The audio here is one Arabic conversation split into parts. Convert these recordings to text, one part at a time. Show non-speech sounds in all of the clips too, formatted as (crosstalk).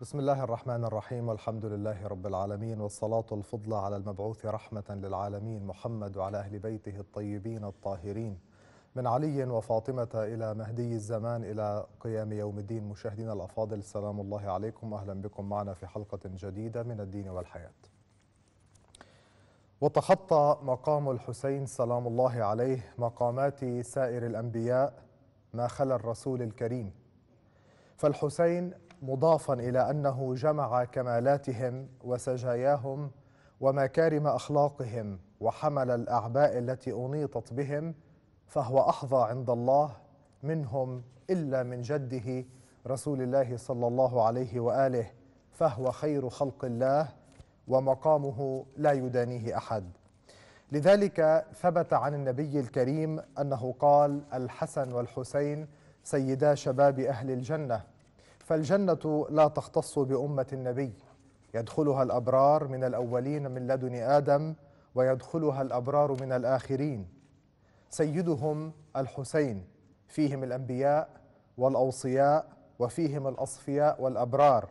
بسم الله الرحمن الرحيم والحمد لله رب العالمين والصلاة الفضلى على المبعوث رحمة للعالمين محمد وعلى أهل بيته الطيبين الطاهرين من علي وفاطمة إلى مهدي الزمان إلى قيام يوم الدين مشاهدينا الأفاضل السلام الله عليكم أهلا بكم معنا في حلقة جديدة من الدين والحياة وتخطى مقام الحسين سلام الله عليه مقامات سائر الأنبياء ما خلا الرسول الكريم فالحسين مضافا إلى أنه جمع كمالاتهم وسجاياهم ومكارم أخلاقهم وحمل الأعباء التي أنيطت بهم فهو أحظى عند الله منهم إلا من جده رسول الله صلى الله عليه وآله فهو خير خلق الله ومقامه لا يدانيه أحد لذلك ثبت عن النبي الكريم أنه قال الحسن والحسين سيدا شباب أهل الجنة فالجنة لا تختص بأمة النبي يدخلها الأبرار من الأولين من لدن آدم ويدخلها الأبرار من الآخرين سيدهم الحسين فيهم الأنبياء والأوصياء وفيهم الأصفياء والأبرار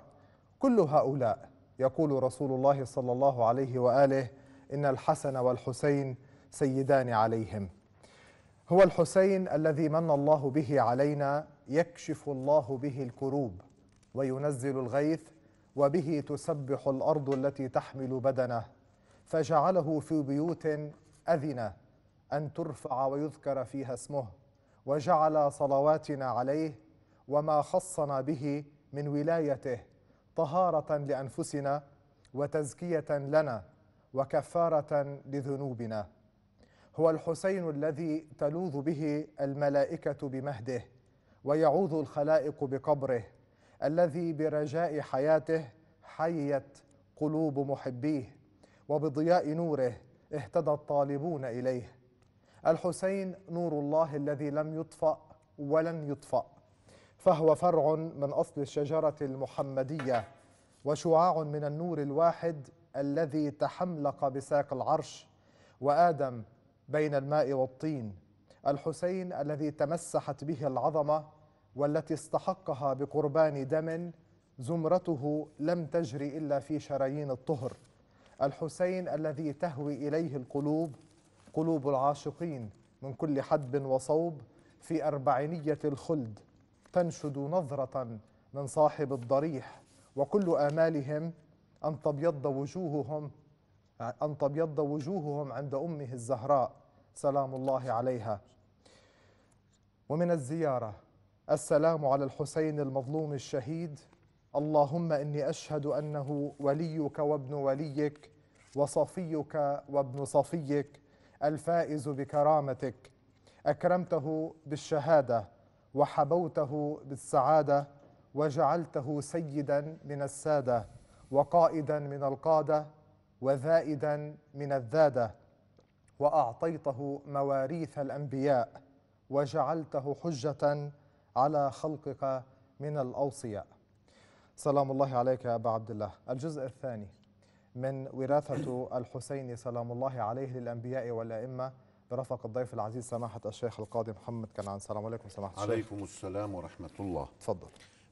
كل هؤلاء يقول رسول الله صلى الله عليه وآله إن الحسن والحسين سيدان عليهم هو الحسين الذي من الله به علينا يكشف الله به الكروب وينزل الغيث وبه تسبح الأرض التي تحمل بدنه فجعله في بيوت أذن أن ترفع ويذكر فيها اسمه وجعل صلواتنا عليه وما خصنا به من ولايته طهارة لأنفسنا وتزكية لنا وكفارة لذنوبنا هو الحسين الذي تلوذ به الملائكة بمهده ويعوذ الخلائق بقبره الذي برجاء حياته حيت قلوب محبيه وبضياء نوره اهتدى الطالبون اليه الحسين نور الله الذي لم يطفأ ولن يطفأ فهو فرع من أصل الشجرة المحمدية وشعاع من النور الواحد الذي تحملق بساق العرش وآدم بين الماء والطين الحسين الذي تمسحت به العظمة والتي استحقها بقربان دم زمرته لم تجري إلا في شرايين الطهر الحسين الذي تهوي إليه القلوب قلوب العاشقين من كل حدب وصوب في أربعينية الخلد تنشد نظرة من صاحب الضريح وكل آمالهم أن تبيض وجوههم أن تبيض وجوههم عند أمه الزهراء سلام الله عليها ومن الزيارة السلام على الحسين المظلوم الشهيد اللهم إني أشهد أنه وليك وابن وليك وصفيك وابن صفيك الفائز بكرامتك أكرمته بالشهادة وحبوته بالسعادة وجعلته سيدا من السادة وقائدا من القادة وذائدا من الذادة وأعطيته مواريث الأنبياء وجعلته حجة على خلقك من الأوصياء سلام الله عليك يا أبا عبد الله الجزء الثاني من وراثة (clears throat) الحسين سلام الله عليه للأنبياء والأئمة برفق الضيف العزيز سماحة الشيخ القاضي محمد كنعان السلام عليكم سماحة الشيخ عليكم السلام ورحمة الله تفضل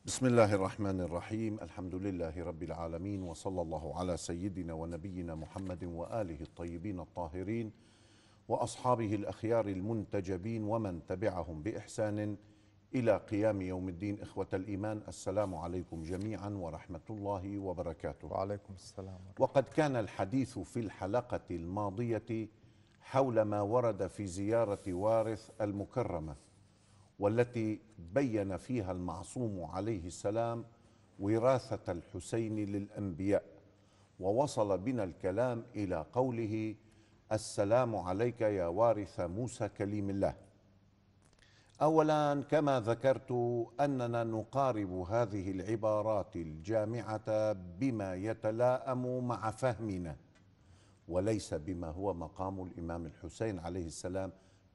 بسم الله الرحمن الرحيم الحمد لله رب العالمين وصلى الله على سيدنا ونبينا محمد وآله الطيبين الطاهرين وأصحابه الأخيار المنتجبين ومن تبعهم بإحسان إلى قيام يوم الدين إخوة الإيمان السلام عليكم جميعا ورحمة الله وبركاته وعليكم السلام ورحمة. وقد كان الحديث في الحلقة الماضية حول ما ورد في زيارة وارث المكرمة والتي بين فيها المعصوم عليه السلام وراثة الحسين للأنبياء ووصل بنا الكلام إلى قوله السلام عليك يا وارث موسى كليم الله اولا كما ذكرت اننا نقارب هذه العبارات الجامعه بما يتلاءم مع فهمنا وليس بما هو مقام الامام الحسين عليه السلام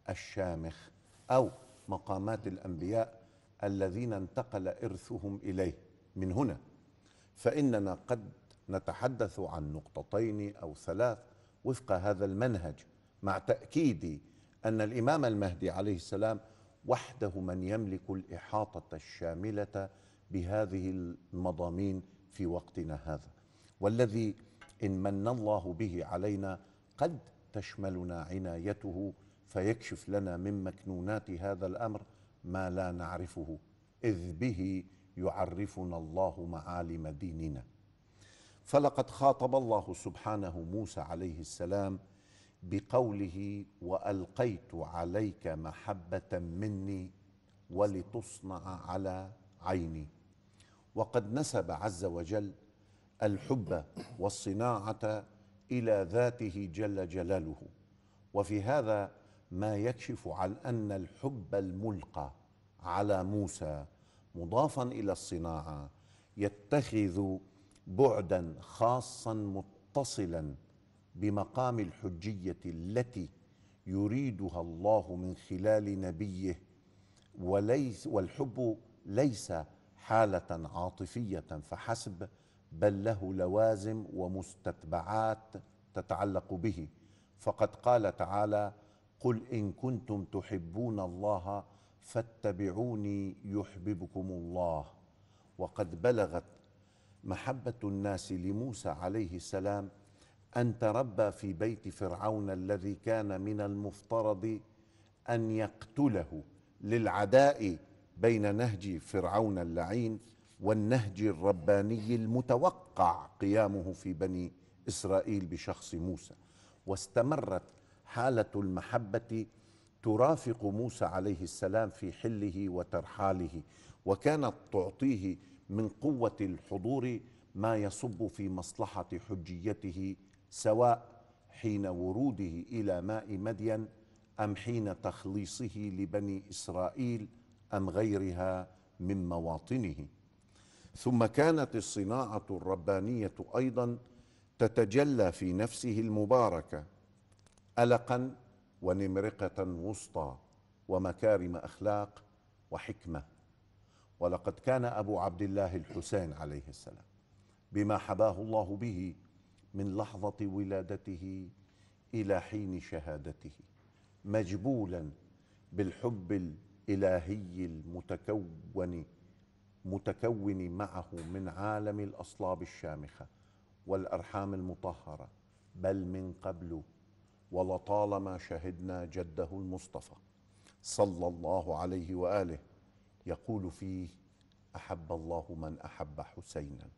الشامخ او مقامات الانبياء الذين انتقل ارثهم اليه من هنا فاننا قد نتحدث عن نقطتين او ثلاث وفق هذا المنهج مع تاكيدي ان الامام المهدي عليه السلام وحده من يملك الاحاطه الشامله بهذه المضامين في وقتنا هذا والذي ان من الله به علينا قد تشملنا عنايته فيكشف لنا من مكنونات هذا الامر ما لا نعرفه اذ به يعرفنا الله معالم ديننا فلقد خاطب الله سبحانه موسى عليه السلام بقوله والقيت عليك محبه مني ولتصنع على عيني وقد نسب عز وجل الحب والصناعه الى ذاته جل جلاله وفي هذا ما يكشف عن ان الحب الملقى على موسى مضافا الى الصناعه يتخذ بعدا خاصا متصلا بمقام الحجيه التي يريدها الله من خلال نبيه وليس والحب ليس حاله عاطفيه فحسب بل له لوازم ومستتبعات تتعلق به فقد قال تعالى قل ان كنتم تحبون الله فاتبعوني يحببكم الله وقد بلغت محبه الناس لموسى عليه السلام أن تربى في بيت فرعون الذي كان من المفترض أن يقتله للعداء بين نهج فرعون اللعين والنهج الرباني المتوقع قيامه في بني إسرائيل بشخص موسى واستمرت حالة المحبة ترافق موسى عليه السلام في حله وترحاله وكانت تعطيه من قوة الحضور ما يصب في مصلحة حجيته سواء حين وروده الى ماء مدين ام حين تخليصه لبني اسرائيل ام غيرها من مواطنه ثم كانت الصناعه الربانيه ايضا تتجلى في نفسه المباركه القا ونمرقه وسطى ومكارم اخلاق وحكمه ولقد كان ابو عبد الله الحسين عليه السلام بما حباه الله به من لحظه ولادته الى حين شهادته مجبولا بالحب الالهي المتكون متكون معه من عالم الاصلاب الشامخه والارحام المطهره بل من قبل ولطالما شهدنا جده المصطفى صلى الله عليه واله يقول فيه احب الله من احب حسينا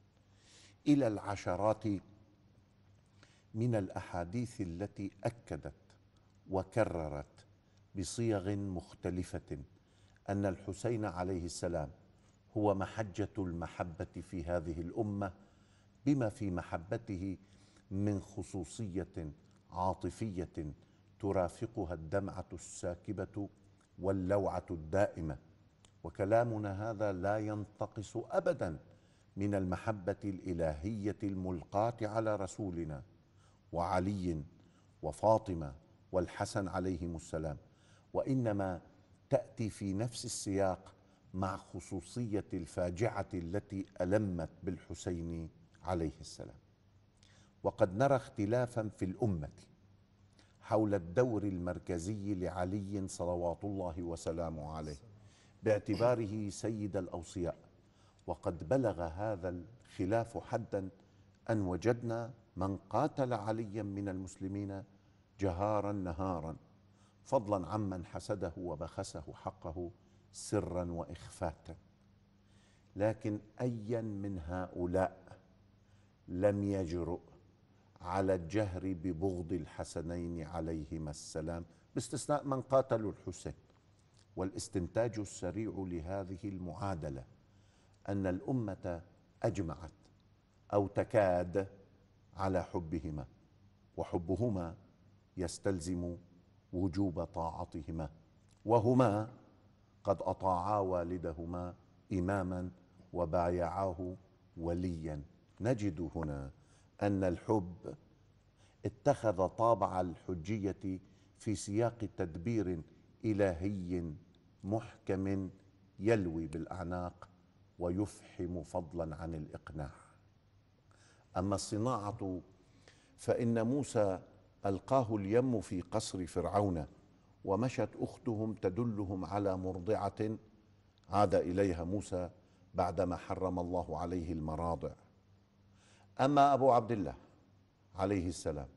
الى العشرات من الاحاديث التي اكدت وكررت بصيغ مختلفه ان الحسين عليه السلام هو محجه المحبه في هذه الامه بما في محبته من خصوصيه عاطفيه ترافقها الدمعه الساكبه واللوعه الدائمه وكلامنا هذا لا ينتقص ابدا من المحبه الالهيه الملقاه على رسولنا وعلي وفاطمه والحسن عليهم السلام وانما تاتي في نفس السياق مع خصوصيه الفاجعه التي المت بالحسين عليه السلام وقد نرى اختلافا في الامه حول الدور المركزي لعلي صلوات الله وسلامه عليه باعتباره سيد الاوصياء وقد بلغ هذا الخلاف حدا ان وجدنا من قاتل عليا من المسلمين جهارا نهارا فضلا عمن حسده وبخسه حقه سرا واخفاتا لكن ايا من هؤلاء لم يجرؤ على الجهر ببغض الحسنين عليهما السلام باستثناء من قاتلوا الحسين والاستنتاج السريع لهذه المعادله ان الامه اجمعت او تكاد على حبهما وحبهما يستلزم وجوب طاعتهما وهما قد اطاعا والدهما اماما وبايعاه وليا نجد هنا ان الحب اتخذ طابع الحجيه في سياق تدبير الهي محكم يلوي بالاعناق ويفحم فضلا عن الاقناع أما الصناعة فإن موسى ألقاه اليم في قصر فرعون ومشت أختهم تدلهم على مرضعة عاد إليها موسى بعدما حرم الله عليه المراضع أما أبو عبد الله عليه السلام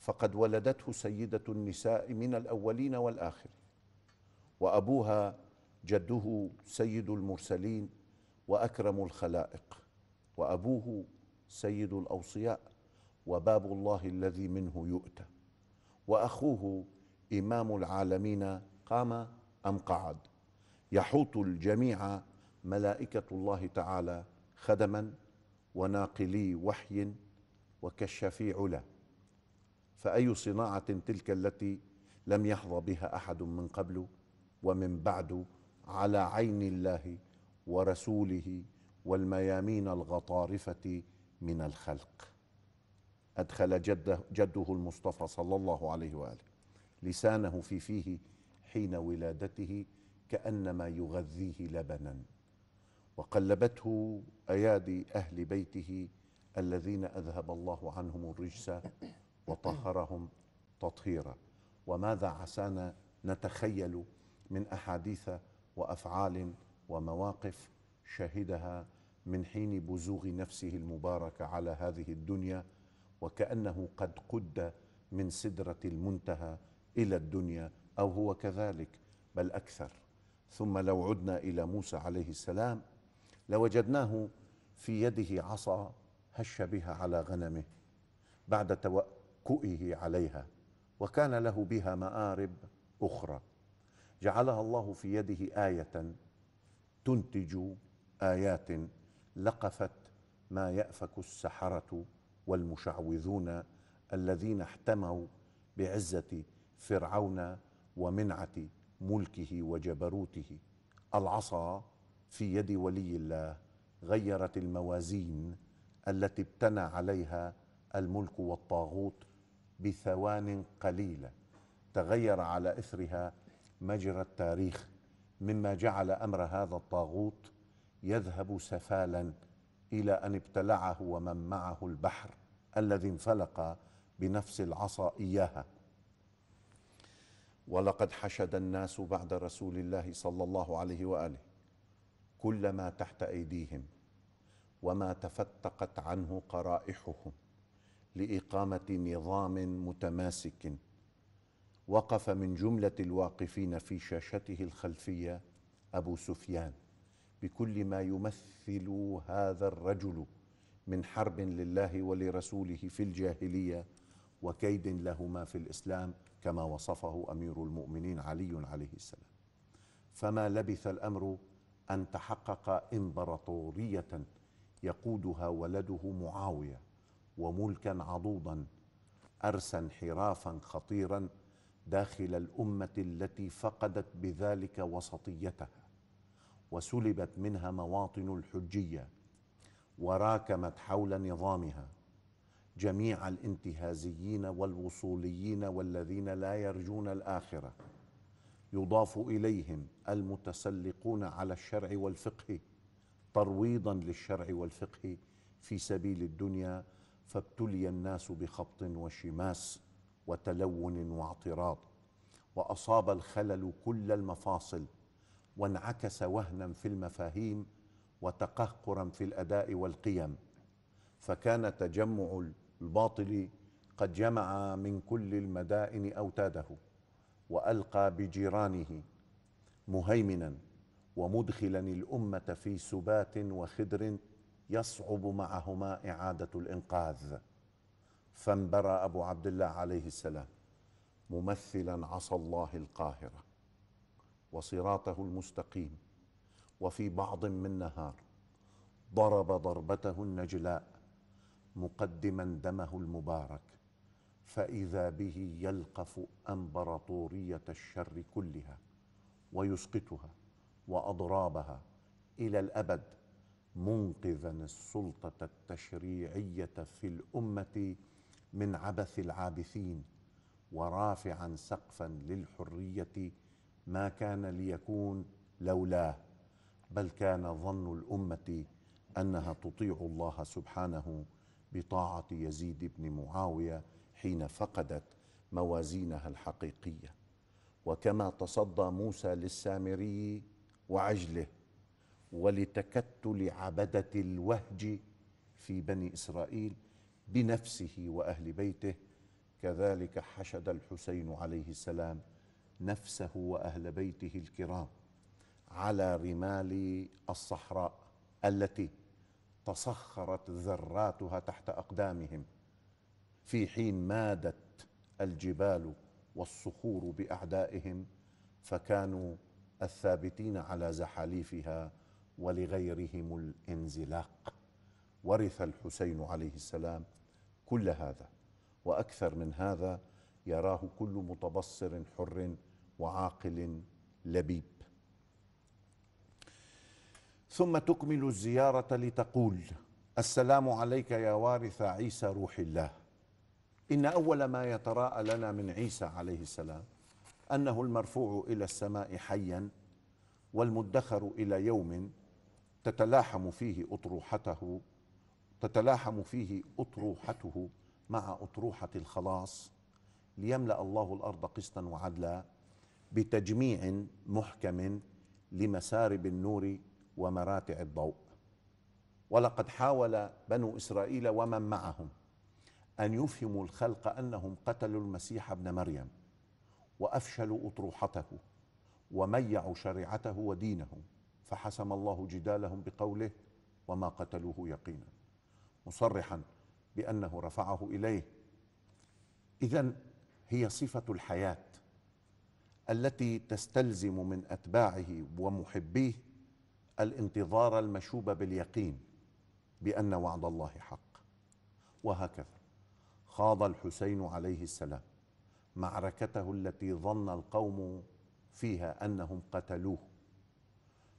فقد ولدته سيدة النساء من الأولين والآخرين وأبوها جده سيد المرسلين وأكرم الخلائق وأبوه سيد الاوصياء وباب الله الذي منه يؤتى واخوه امام العالمين قام ام قعد يحوط الجميع ملائكه الله تعالى خدما وناقلي وحي وكشفي علا فاي صناعه تلك التي لم يحظى بها احد من قبل ومن بعد على عين الله ورسوله والميامين الغطارفه من الخلق أدخل جده, جده المصطفى صلى الله عليه وآله لسانه في فيه حين ولادته كأنما يغذيه لبنا وقلبته أيادي أهل بيته الذين أذهب الله عنهم الرجس وطهرهم تطهيرا وماذا عسانا نتخيل من أحاديث وأفعال ومواقف شهدها من حين بزوغ نفسه المباركه على هذه الدنيا وكانه قد قد من سدره المنتهى الى الدنيا او هو كذلك بل اكثر ثم لو عدنا الى موسى عليه السلام لوجدناه في يده عصا هش بها على غنمه بعد توكئه عليها وكان له بها مآرب أخرى جعلها الله في يده آية تنتج آيات لقفت ما يافك السحره والمشعوذون الذين احتموا بعزه فرعون ومنعه ملكه وجبروته العصا في يد ولي الله غيرت الموازين التي ابتنى عليها الملك والطاغوت بثوان قليله تغير على اثرها مجرى التاريخ مما جعل امر هذا الطاغوت يذهب سفالا الى ان ابتلعه ومن معه البحر الذي انفلق بنفس العصا اياها ولقد حشد الناس بعد رسول الله صلى الله عليه واله كل ما تحت ايديهم وما تفتقت عنه قرائحهم لاقامه نظام متماسك وقف من جمله الواقفين في شاشته الخلفيه ابو سفيان بكل ما يمثل هذا الرجل من حرب لله ولرسوله في الجاهليه وكيد لهما في الاسلام كما وصفه امير المؤمنين علي عليه السلام فما لبث الامر ان تحقق امبراطوريه يقودها ولده معاويه وملكا عضوضا ارسى انحرافا خطيرا داخل الامه التي فقدت بذلك وسطيتها وسلبت منها مواطن الحجيه وراكمت حول نظامها جميع الانتهازيين والوصوليين والذين لا يرجون الاخره يضاف اليهم المتسلقون على الشرع والفقه ترويضا للشرع والفقه في سبيل الدنيا فابتلي الناس بخبط وشماس وتلون واعتراض واصاب الخلل كل المفاصل وانعكس وهنا في المفاهيم وتقهقرا في الاداء والقيم فكان تجمع الباطل قد جمع من كل المدائن اوتاده والقى بجيرانه مهيمنا ومدخلا الامه في سبات وخدر يصعب معهما اعاده الانقاذ فانبرى ابو عبد الله عليه السلام ممثلا عصا الله القاهره وصراطه المستقيم وفي بعض من نهار ضرب ضربته النجلاء مقدما دمه المبارك فاذا به يلقف امبراطوريه الشر كلها ويسقطها واضرابها الى الابد منقذا السلطه التشريعيه في الامه من عبث العابثين ورافعا سقفا للحريه ما كان ليكون لولاه بل كان ظن الامه انها تطيع الله سبحانه بطاعه يزيد بن معاويه حين فقدت موازينها الحقيقيه وكما تصدى موسى للسامري وعجله ولتكتل عبده الوهج في بني اسرائيل بنفسه واهل بيته كذلك حشد الحسين عليه السلام نفسه واهل بيته الكرام على رمال الصحراء التي تصخرت ذراتها تحت اقدامهم في حين مادت الجبال والصخور باعدائهم فكانوا الثابتين على زحاليفها ولغيرهم الانزلاق ورث الحسين عليه السلام كل هذا واكثر من هذا يراه كل متبصر حر وعاقل لبيب ثم تكمل الزيارة لتقول السلام عليك يا وارث عيسى روح الله إن أول ما يتراءى لنا من عيسى عليه السلام أنه المرفوع إلى السماء حيا والمدخر إلى يوم تتلاحم فيه أطروحته تتلاحم فيه أطروحته مع أطروحة الخلاص ليملأ الله الأرض قسطا وعدلا بتجميع محكم لمسارب النور ومراتع الضوء ولقد حاول بنو اسرائيل ومن معهم ان يفهموا الخلق انهم قتلوا المسيح ابن مريم وافشلوا اطروحته وميعوا شريعته ودينه فحسم الله جدالهم بقوله وما قتلوه يقينا مصرحا بانه رفعه اليه اذا هي صفه الحياه التي تستلزم من اتباعه ومحبيه الانتظار المشوب باليقين بان وعد الله حق وهكذا خاض الحسين عليه السلام معركته التي ظن القوم فيها انهم قتلوه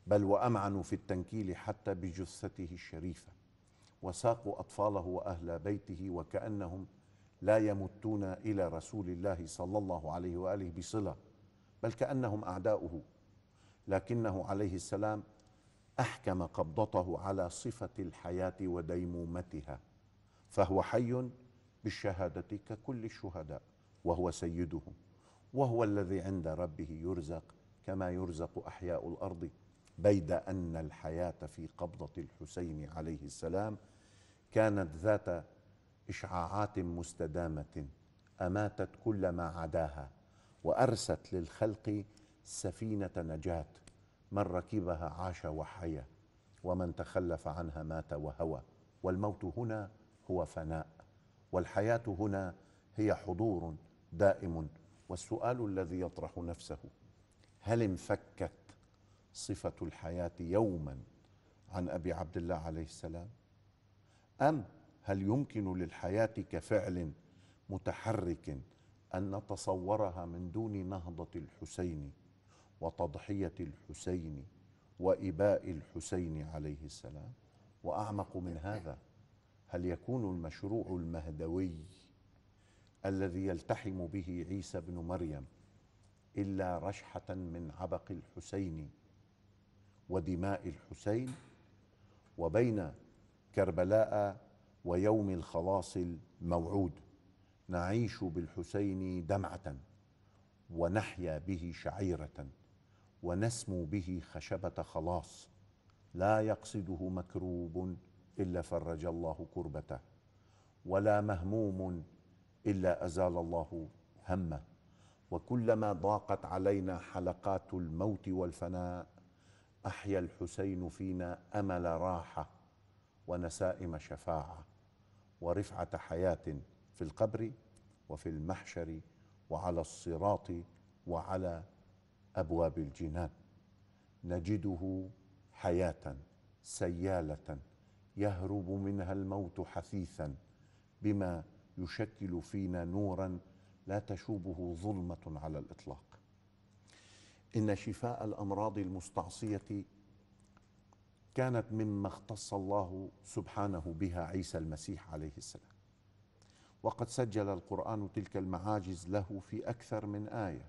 بل وامعنوا في التنكيل حتى بجثته الشريفه وساقوا اطفاله واهل بيته وكانهم لا يمتون الى رسول الله صلى الله عليه واله بصله بل كأنهم أعداؤه لكنه عليه السلام أحكم قبضته على صفة الحياة وديمومتها فهو حي بالشهادة ككل الشهداء وهو سيدهم وهو الذي عند ربه يرزق كما يرزق أحياء الأرض بيد أن الحياة في قبضة الحسين عليه السلام كانت ذات إشعاعات مستدامة أماتت كل ما عداها وارست للخلق سفينه نجاه من ركبها عاش وحيا ومن تخلف عنها مات وهوى والموت هنا هو فناء والحياه هنا هي حضور دائم والسؤال الذي يطرح نفسه هل انفكت صفه الحياه يوما عن ابي عبد الله عليه السلام ام هل يمكن للحياه كفعل متحرك ان نتصورها من دون نهضه الحسين وتضحيه الحسين واباء الحسين عليه السلام واعمق من هذا هل يكون المشروع المهدوي الذي يلتحم به عيسى بن مريم الا رشحه من عبق الحسين ودماء الحسين وبين كربلاء ويوم الخلاص الموعود نعيش بالحسين دمعة ونحيا به شعيرة ونسمو به خشبة خلاص لا يقصده مكروب إلا فرج الله كربته ولا مهموم إلا أزال الله همه وكلما ضاقت علينا حلقات الموت والفناء أحيا الحسين فينا أمل راحة ونسائم شفاعة ورفعة حياة في القبر وفي المحشر وعلى الصراط وعلى ابواب الجنان نجده حياه سياله يهرب منها الموت حثيثا بما يشكل فينا نورا لا تشوبه ظلمه على الاطلاق ان شفاء الامراض المستعصيه كانت مما اختص الله سبحانه بها عيسى المسيح عليه السلام وقد سجل القرآن تلك المعاجز له في أكثر من آية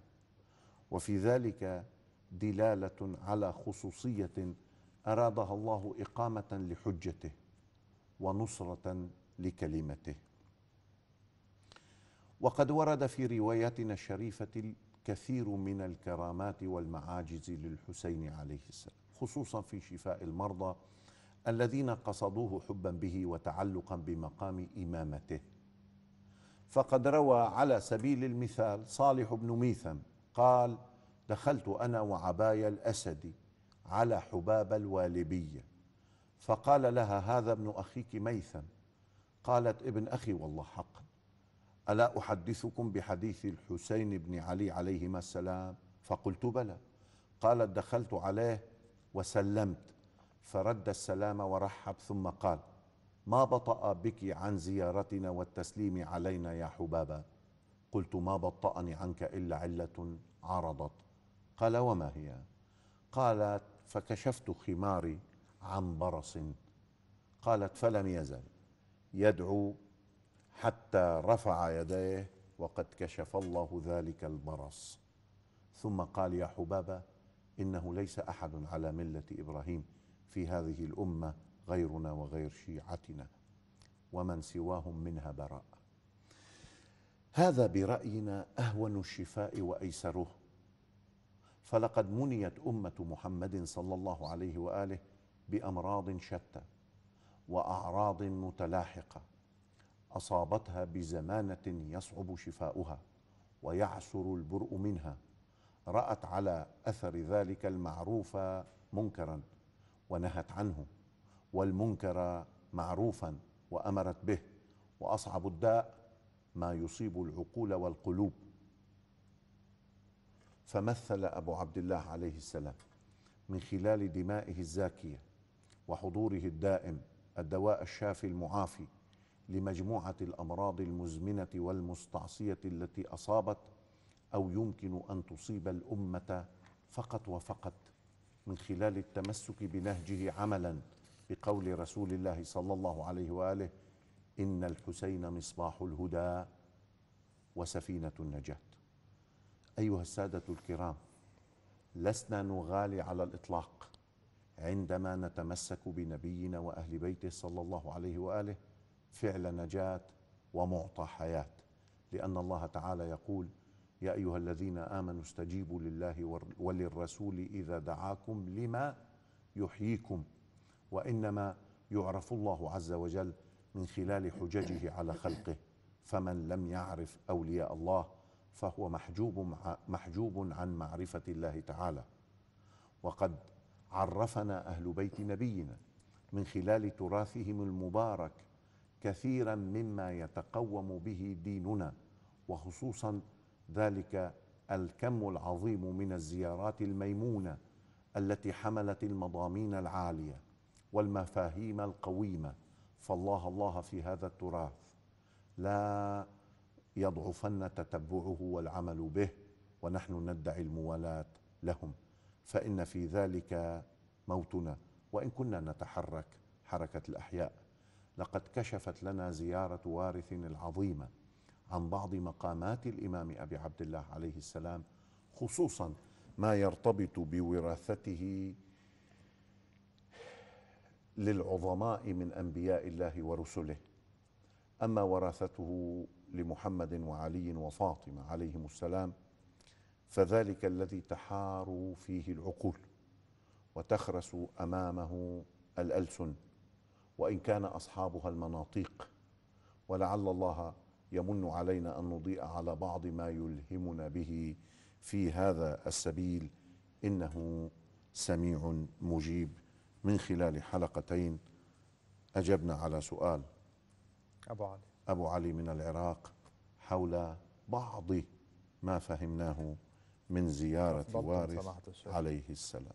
وفي ذلك دلالة على خصوصية أرادها الله إقامة لحجته ونصرة لكلمته وقد ورد في رواياتنا الشريفة الكثير من الكرامات والمعاجز للحسين عليه السلام خصوصا في شفاء المرضى الذين قصدوه حبا به وتعلقا بمقام إمامته فقد روى على سبيل المثال صالح بن ميثم قال دخلت أنا وعبايا الأسدي على حباب الوالبية فقال لها هذا ابن أخيك ميثم قالت ابن أخي والله حقا ألا أحدثكم بحديث الحسين بن علي عليهما السلام فقلت بلى قالت دخلت عليه وسلمت فرد السلام ورحب ثم قال ما بطأ بك عن زيارتنا والتسليم علينا يا حبابة قلت ما بطأني عنك إلا علة عرضت قال وما هي قالت فكشفت خماري عن برص قالت فلم يزل يدعو حتى رفع يديه وقد كشف الله ذلك البرص ثم قال يا حبابه انه ليس احد على مله ابراهيم في هذه الامه غيرنا وغير شيعتنا ومن سواهم منها براء هذا براينا اهون الشفاء وايسره فلقد منيت امه محمد صلى الله عليه واله بامراض شتى واعراض متلاحقه اصابتها بزمانه يصعب شفاؤها ويعسر البرء منها رات على اثر ذلك المعروف منكرا ونهت عنه والمنكر معروفا وامرت به واصعب الداء ما يصيب العقول والقلوب فمثل ابو عبد الله عليه السلام من خلال دمائه الزاكيه وحضوره الدائم الدواء الشافي المعافي لمجموعه الامراض المزمنه والمستعصيه التي اصابت او يمكن ان تصيب الامه فقط وفقط من خلال التمسك بنهجه عملا بقول رسول الله صلى الله عليه واله ان الحسين مصباح الهدى وسفينه النجاه ايها الساده الكرام لسنا نغالي على الاطلاق عندما نتمسك بنبينا واهل بيته صلى الله عليه واله فعل نجاه ومعطى حياه لان الله تعالى يقول يا ايها الذين امنوا استجيبوا لله وللرسول اذا دعاكم لما يحييكم وإنما يعرف الله عز وجل من خلال حججه على خلقه فمن لم يعرف أولياء الله فهو محجوب محجوب عن معرفة الله تعالى وقد عرفنا أهل بيت نبينا من خلال تراثهم المبارك كثيرا مما يتقوم به ديننا وخصوصا ذلك الكم العظيم من الزيارات الميمونه التي حملت المضامين العاليه والمفاهيم القويمه فالله الله في هذا التراث لا يضعفن تتبعه والعمل به ونحن ندعي الموالاه لهم فان في ذلك موتنا وان كنا نتحرك حركه الاحياء لقد كشفت لنا زياره وارث العظيمه عن بعض مقامات الامام ابي عبد الله عليه السلام خصوصا ما يرتبط بوراثته للعظماء من انبياء الله ورسله اما وراثته لمحمد وعلي وفاطمه عليهم السلام فذلك الذي تحار فيه العقول وتخرس امامه الالسن وان كان اصحابها المناطيق ولعل الله يمن علينا ان نضيء على بعض ما يلهمنا به في هذا السبيل انه سميع مجيب من خلال حلقتين أجبنا على سؤال أبو علي أبو علي من العراق حول بعض ما فهمناه من زيارة وارث عليه السلام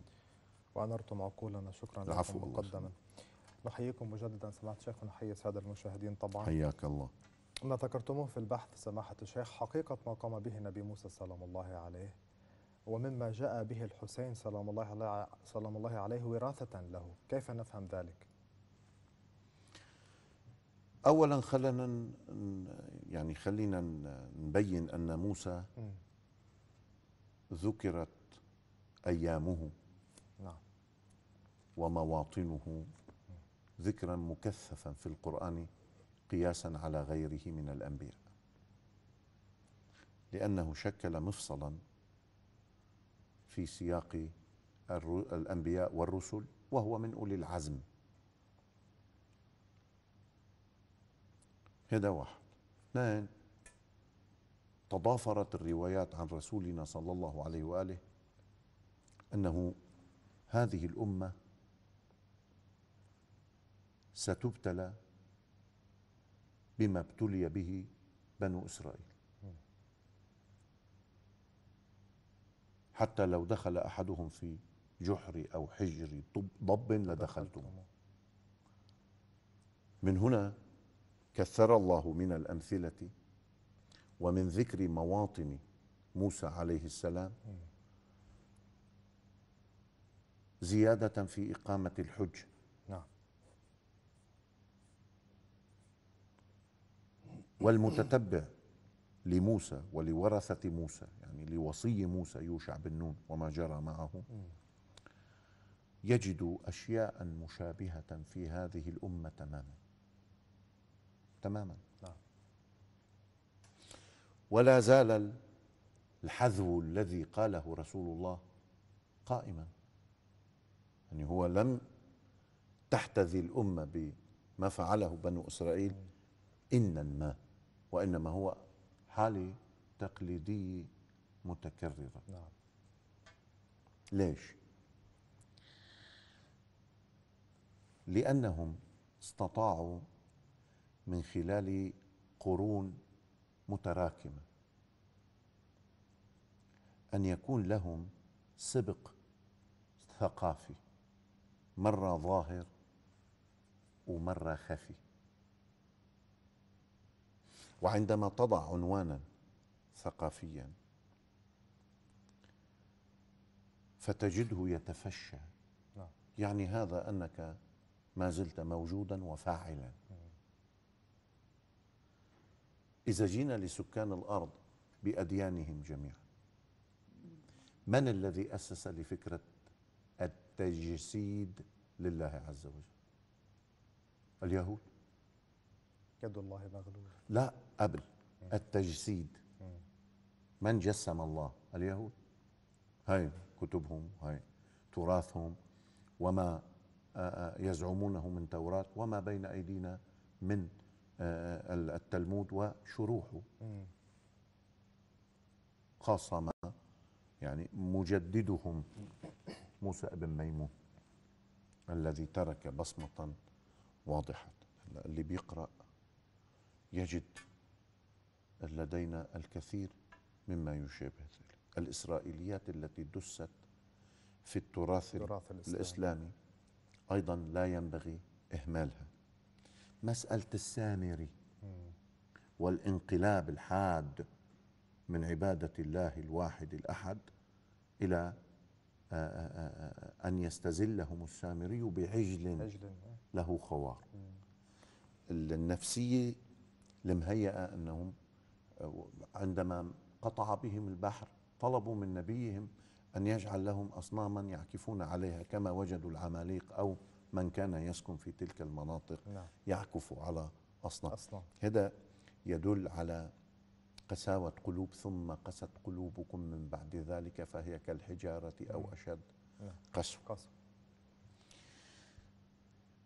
وأنرتم عقولنا شكرا العفو لكم مقدما نحييكم مجددا سماحة الشيخ ونحيي السادة المشاهدين طبعا حياك الله ما ذكرتموه في البحث سماحة الشيخ حقيقة ما قام به نبي موسى سلام الله عليه ومما جاء به الحسين سلام الله عليه سلام الله عليه وراثة له كيف نفهم ذلك أولا خلنا يعني خلينا نبين أن موسى ذكرت أيامه نعم ومواطنه ذكرا مكثفا في القرآن قياسا على غيره من الأنبياء لأنه شكل مفصلا في سياق الانبياء والرسل وهو من اولي العزم هذا واحد اثنين تضافرت الروايات عن رسولنا صلى الله عليه واله انه هذه الامه ستبتلى بما ابتلي به بنو اسرائيل حتى لو دخل أحدهم في جحر أو حجر ضب لدخلتم من هنا كثر الله من الأمثلة ومن ذكر مواطن موسى عليه السلام إيه. زيادة في إقامة الحج نعم والمتتبع لموسى ولورثة موسى يعني لوصي موسى يوشع بن نون وما جرى معه يجد أشياء مشابهة في هذه الأمة تماما تماما نعم. ولا زال الحذو الذي قاله رسول الله قائما يعني هو لم تحتذي الأمة بما فعله بنو إسرائيل إنا ما وإنما هو حالة تقليدية متكررة نعم ليش؟ لأنهم استطاعوا من خلال قرون متراكمة أن يكون لهم سبق ثقافي مرة ظاهر ومرة خفي وعندما تضع عنوانا ثقافيا فتجده يتفشى نعم. يعني هذا انك ما زلت موجودا وفاعلا اذا جينا لسكان الارض باديانهم جميعا من الذي اسس لفكره التجسيد لله عز وجل اليهود يد الله مغلوله لا قبل التجسيد من جسم الله اليهود هاي كتبهم هاي تراثهم وما آه، آه، يزعمونه من توراة وما بين أيدينا من آه، التلمود وشروحه خاصة ما يعني مجددهم موسى بن ميمون الذي ترك بصمة واضحة اللي بيقرأ يجد لدينا الكثير مما يشابه ذلك الإسرائيليات التي دست في التراث التراث الإسلامي, الإسلامي أيضا لا ينبغي إهمالها مسألة السامري والانقلاب الحاد من عبادة الله الواحد الأحد إلى آه، آه، آه، أن يستزلهم السامري بعجل نعم. له خوار النفسية لمهيئة أنهم عندما قطع بهم البحر طلبوا من نبيهم أن يجعل لهم أصناما يعكفون عليها كما وجدوا العماليق أو من كان يسكن في تلك المناطق نعم. يعكف على أصنام أصلا. هذا يدل على قساوة قلوب ثم قست قلوبكم من بعد ذلك فهي كالحجارة أو نعم. أشد نعم. قسوة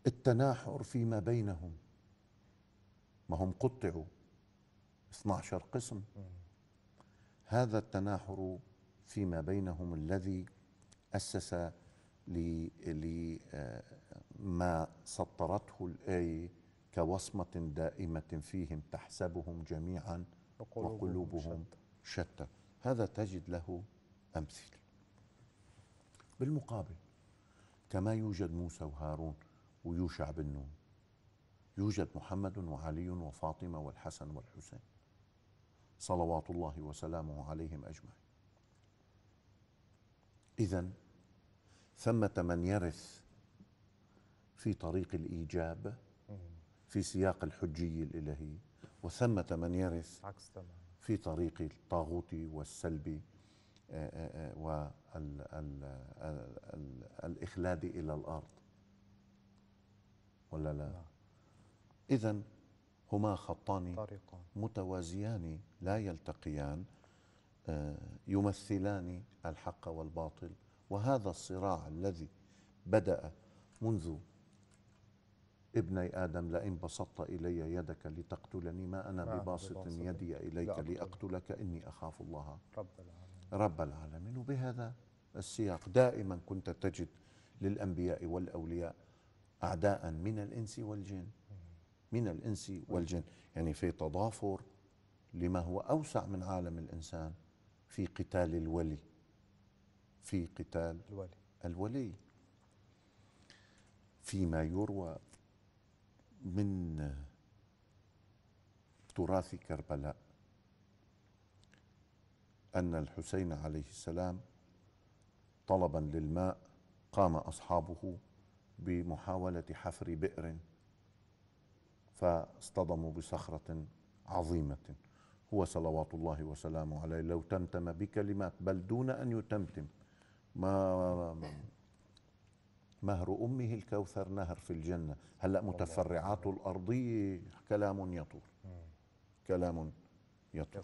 التناحر فيما بينهم ما هم قطعوا 12 قسم هذا التناحر فيما بينهم الذي أسس لما سطرته الآية كوصمة دائمة فيهم تحسبهم جميعا وقلوبهم شتى هذا تجد له أمثلة بالمقابل كما يوجد موسى وهارون ويوشع بن نون يوجد محمد وعلي وفاطمة والحسن والحسين صلوات الله وسلامه عليهم اجمعين اذا ثمه من يرث في طريق الايجاب في سياق الحجي الالهي وثمه من يرث عكس في طريق الطاغوت والسلب آه، آه، آه، والإخلاد إلى الأرض ولا لا نعم. إذا هما خطان طريقان متوازيان لا يلتقيان آه، يمثلان الحق والباطل وهذا الصراع الذي بدأ منذ ابني آدم لئن بسطت إلي يدك لتقتلني ما أنا نعم، بباسط يدي إليك لأقتلك إني أخاف الله رب العالمين رب العالمين وبهذا السياق دائما كنت تجد للأنبياء والأولياء أعداء من الإنس والجن من الإنس والجن يعني في تضافر لما هو أوسع من عالم الإنسان في قتال الولي في قتال الولي, الولي فيما يروى من تراث كربلاء أن الحسين عليه السلام طلبا للماء قام أصحابه بمحاولة حفر بئر فاصطدموا بصخرة عظيمة هو صلوات الله وسلامه عليه لو تمتم بكلمات بل دون أن يتمتم ما مهر أمه الكوثر نهر في الجنة هلأ متفرعات الأرض كلام يطول كلام يطول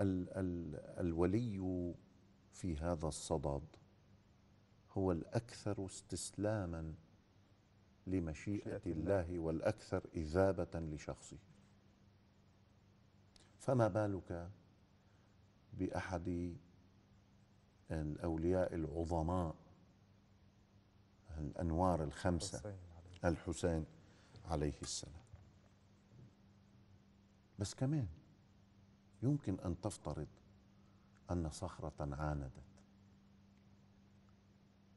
ال ال الولي في هذا الصدد هو الأكثر استسلاما لمشيئة الله والأكثر إذابة لشخصه فما بالك بأحد الأولياء العظماء الأنوار الخمسة الحسين عليه السلام بس كمان يمكن أن تفترض أن صخرة عاندت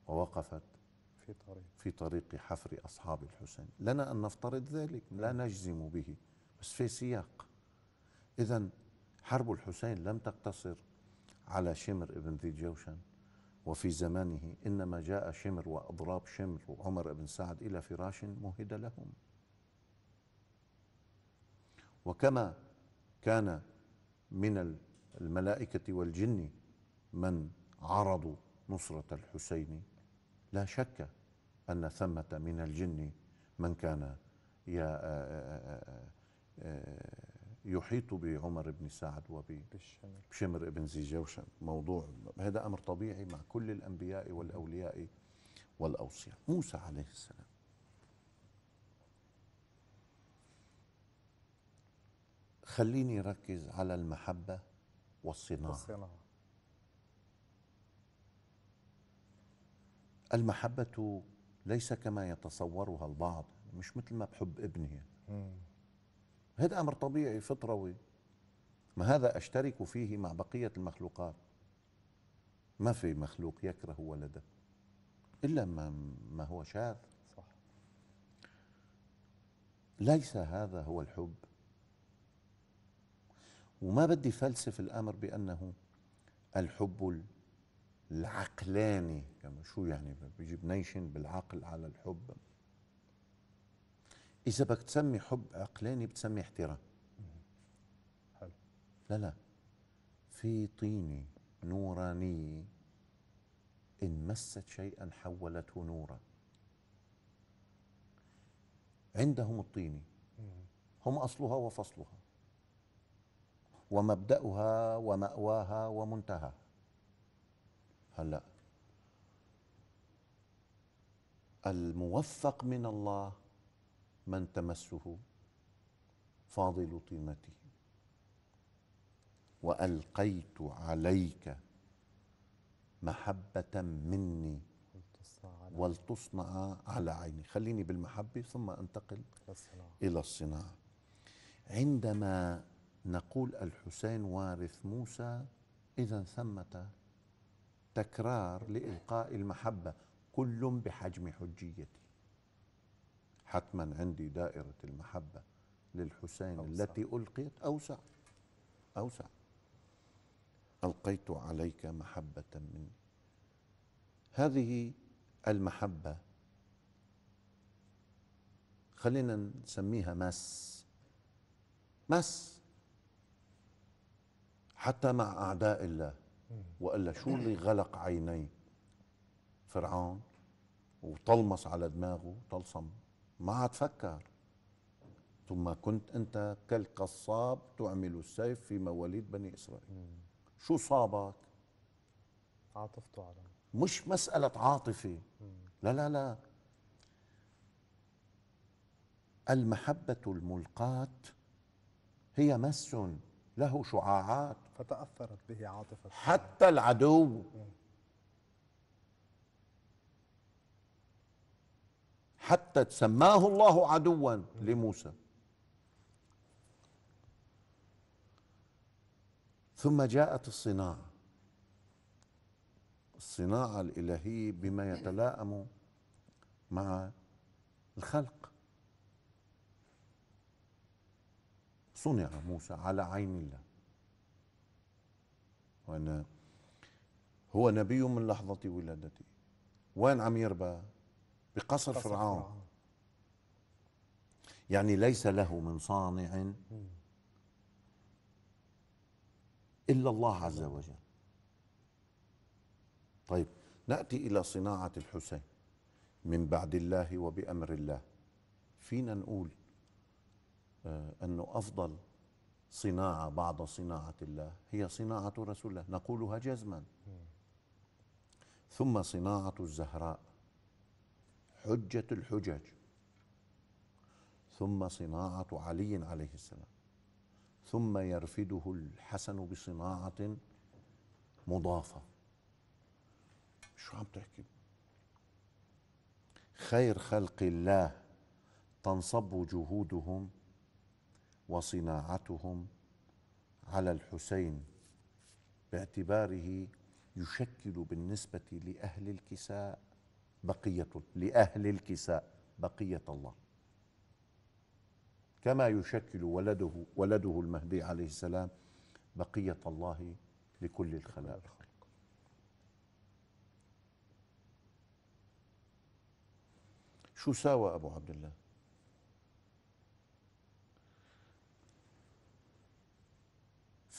ووقفت في طريق في طريق حفر أصحاب الحسين لنا أن نفترض ذلك لا نجزم به بس في سياق إذا حرب الحسين لم تقتصر على شمر ابن ذي جوشن وفي زمانه إنما جاء شمر وأضراب شمر وعمر بن سعد إلى فراش مهد لهم وكما كان من الملائكة والجن من عرضوا نصرة الحسين لا شك أن ثمة من الجن من كان آه، آه، آه، يحيط بعمر بن سعد وبشمر بن زي جوشن موضوع هذا أمر طبيعي مع كل الأنبياء والأولياء والأوصياء موسى عليه السلام خليني ركز على المحبة والصناعة, والصناعة. المحبة ليس كما يتصورها البعض مش مثل ما بحب ابني يعني. هذا أمر طبيعي فطروي ما هذا أشترك فيه مع بقية المخلوقات ما في مخلوق يكره ولده إلا ما, ما هو شاذ صح ليس هذا هو الحب وما بدي فلسف الأمر بأنه الحب العقلاني كما شو يعني بيجيب نيشن بالعقل على الحب اذا بدك تسمي حب عقلاني بتسمي احترام حلو لا لا في طينه نورانيه ان مست شيئا حولته نورا عندهم الطينه هم اصلها وفصلها ومبداها وماواها ومنتهاها هلا الموفق من الله من تمسه فاضل طينته والقيت عليك محبه مني ولتصنع على عيني خليني بالمحبه ثم انتقل الصناعة. الى الصناعه عندما نقول الحسين وارث موسى اذا ثمه تكرار لإلقاء المحبة كل بحجم حجيتي حتما عندي دائرة المحبة للحسين أوسع. التي ألقيت أوسع أوسع ألقيت عليك محبة مني هذه المحبة خلينا نسميها مس مس حتى مع أعداء الله والا شو اللي غلق عيني فرعون وطلمس على دماغه طلسم ما عاد فكر ثم كنت انت كالقصاب تعمل السيف في مواليد بني اسرائيل شو صابك عاطفته على مش مساله عاطفه لا لا لا المحبه الملقاه هي مس له شعاعات فتأثرت به عاطفة حتى العدو حتى سماه الله عدوا لموسى ثم جاءت الصناعة الصناعة الإلهية بما يتلائم مع الخلق صنع موسى على عين الله وأنا هو نبي من لحظة ولادته وين عم يربى بقصر فرعون. فرعون يعني ليس له من صانع إلا الله عز وجل طيب نأتي إلى صناعة الحسين من بعد الله وبأمر الله فينا نقول آه، أنه أفضل صناعة بعض صناعة الله هي صناعة رسول الله نقولها جزما ثم صناعة الزهراء حجة الحجج ثم صناعة علي عليه السلام ثم يرفده الحسن بصناعة مضافة شو عم تحكي خير خلق الله تنصب جهودهم وصناعتهم على الحسين باعتباره يشكل بالنسبة لأهل الكساء بقية لأهل الكساء بقية الله كما يشكل ولده ولده المهدي عليه السلام بقية الله لكل الخلائق شو ساوى أبو عبد الله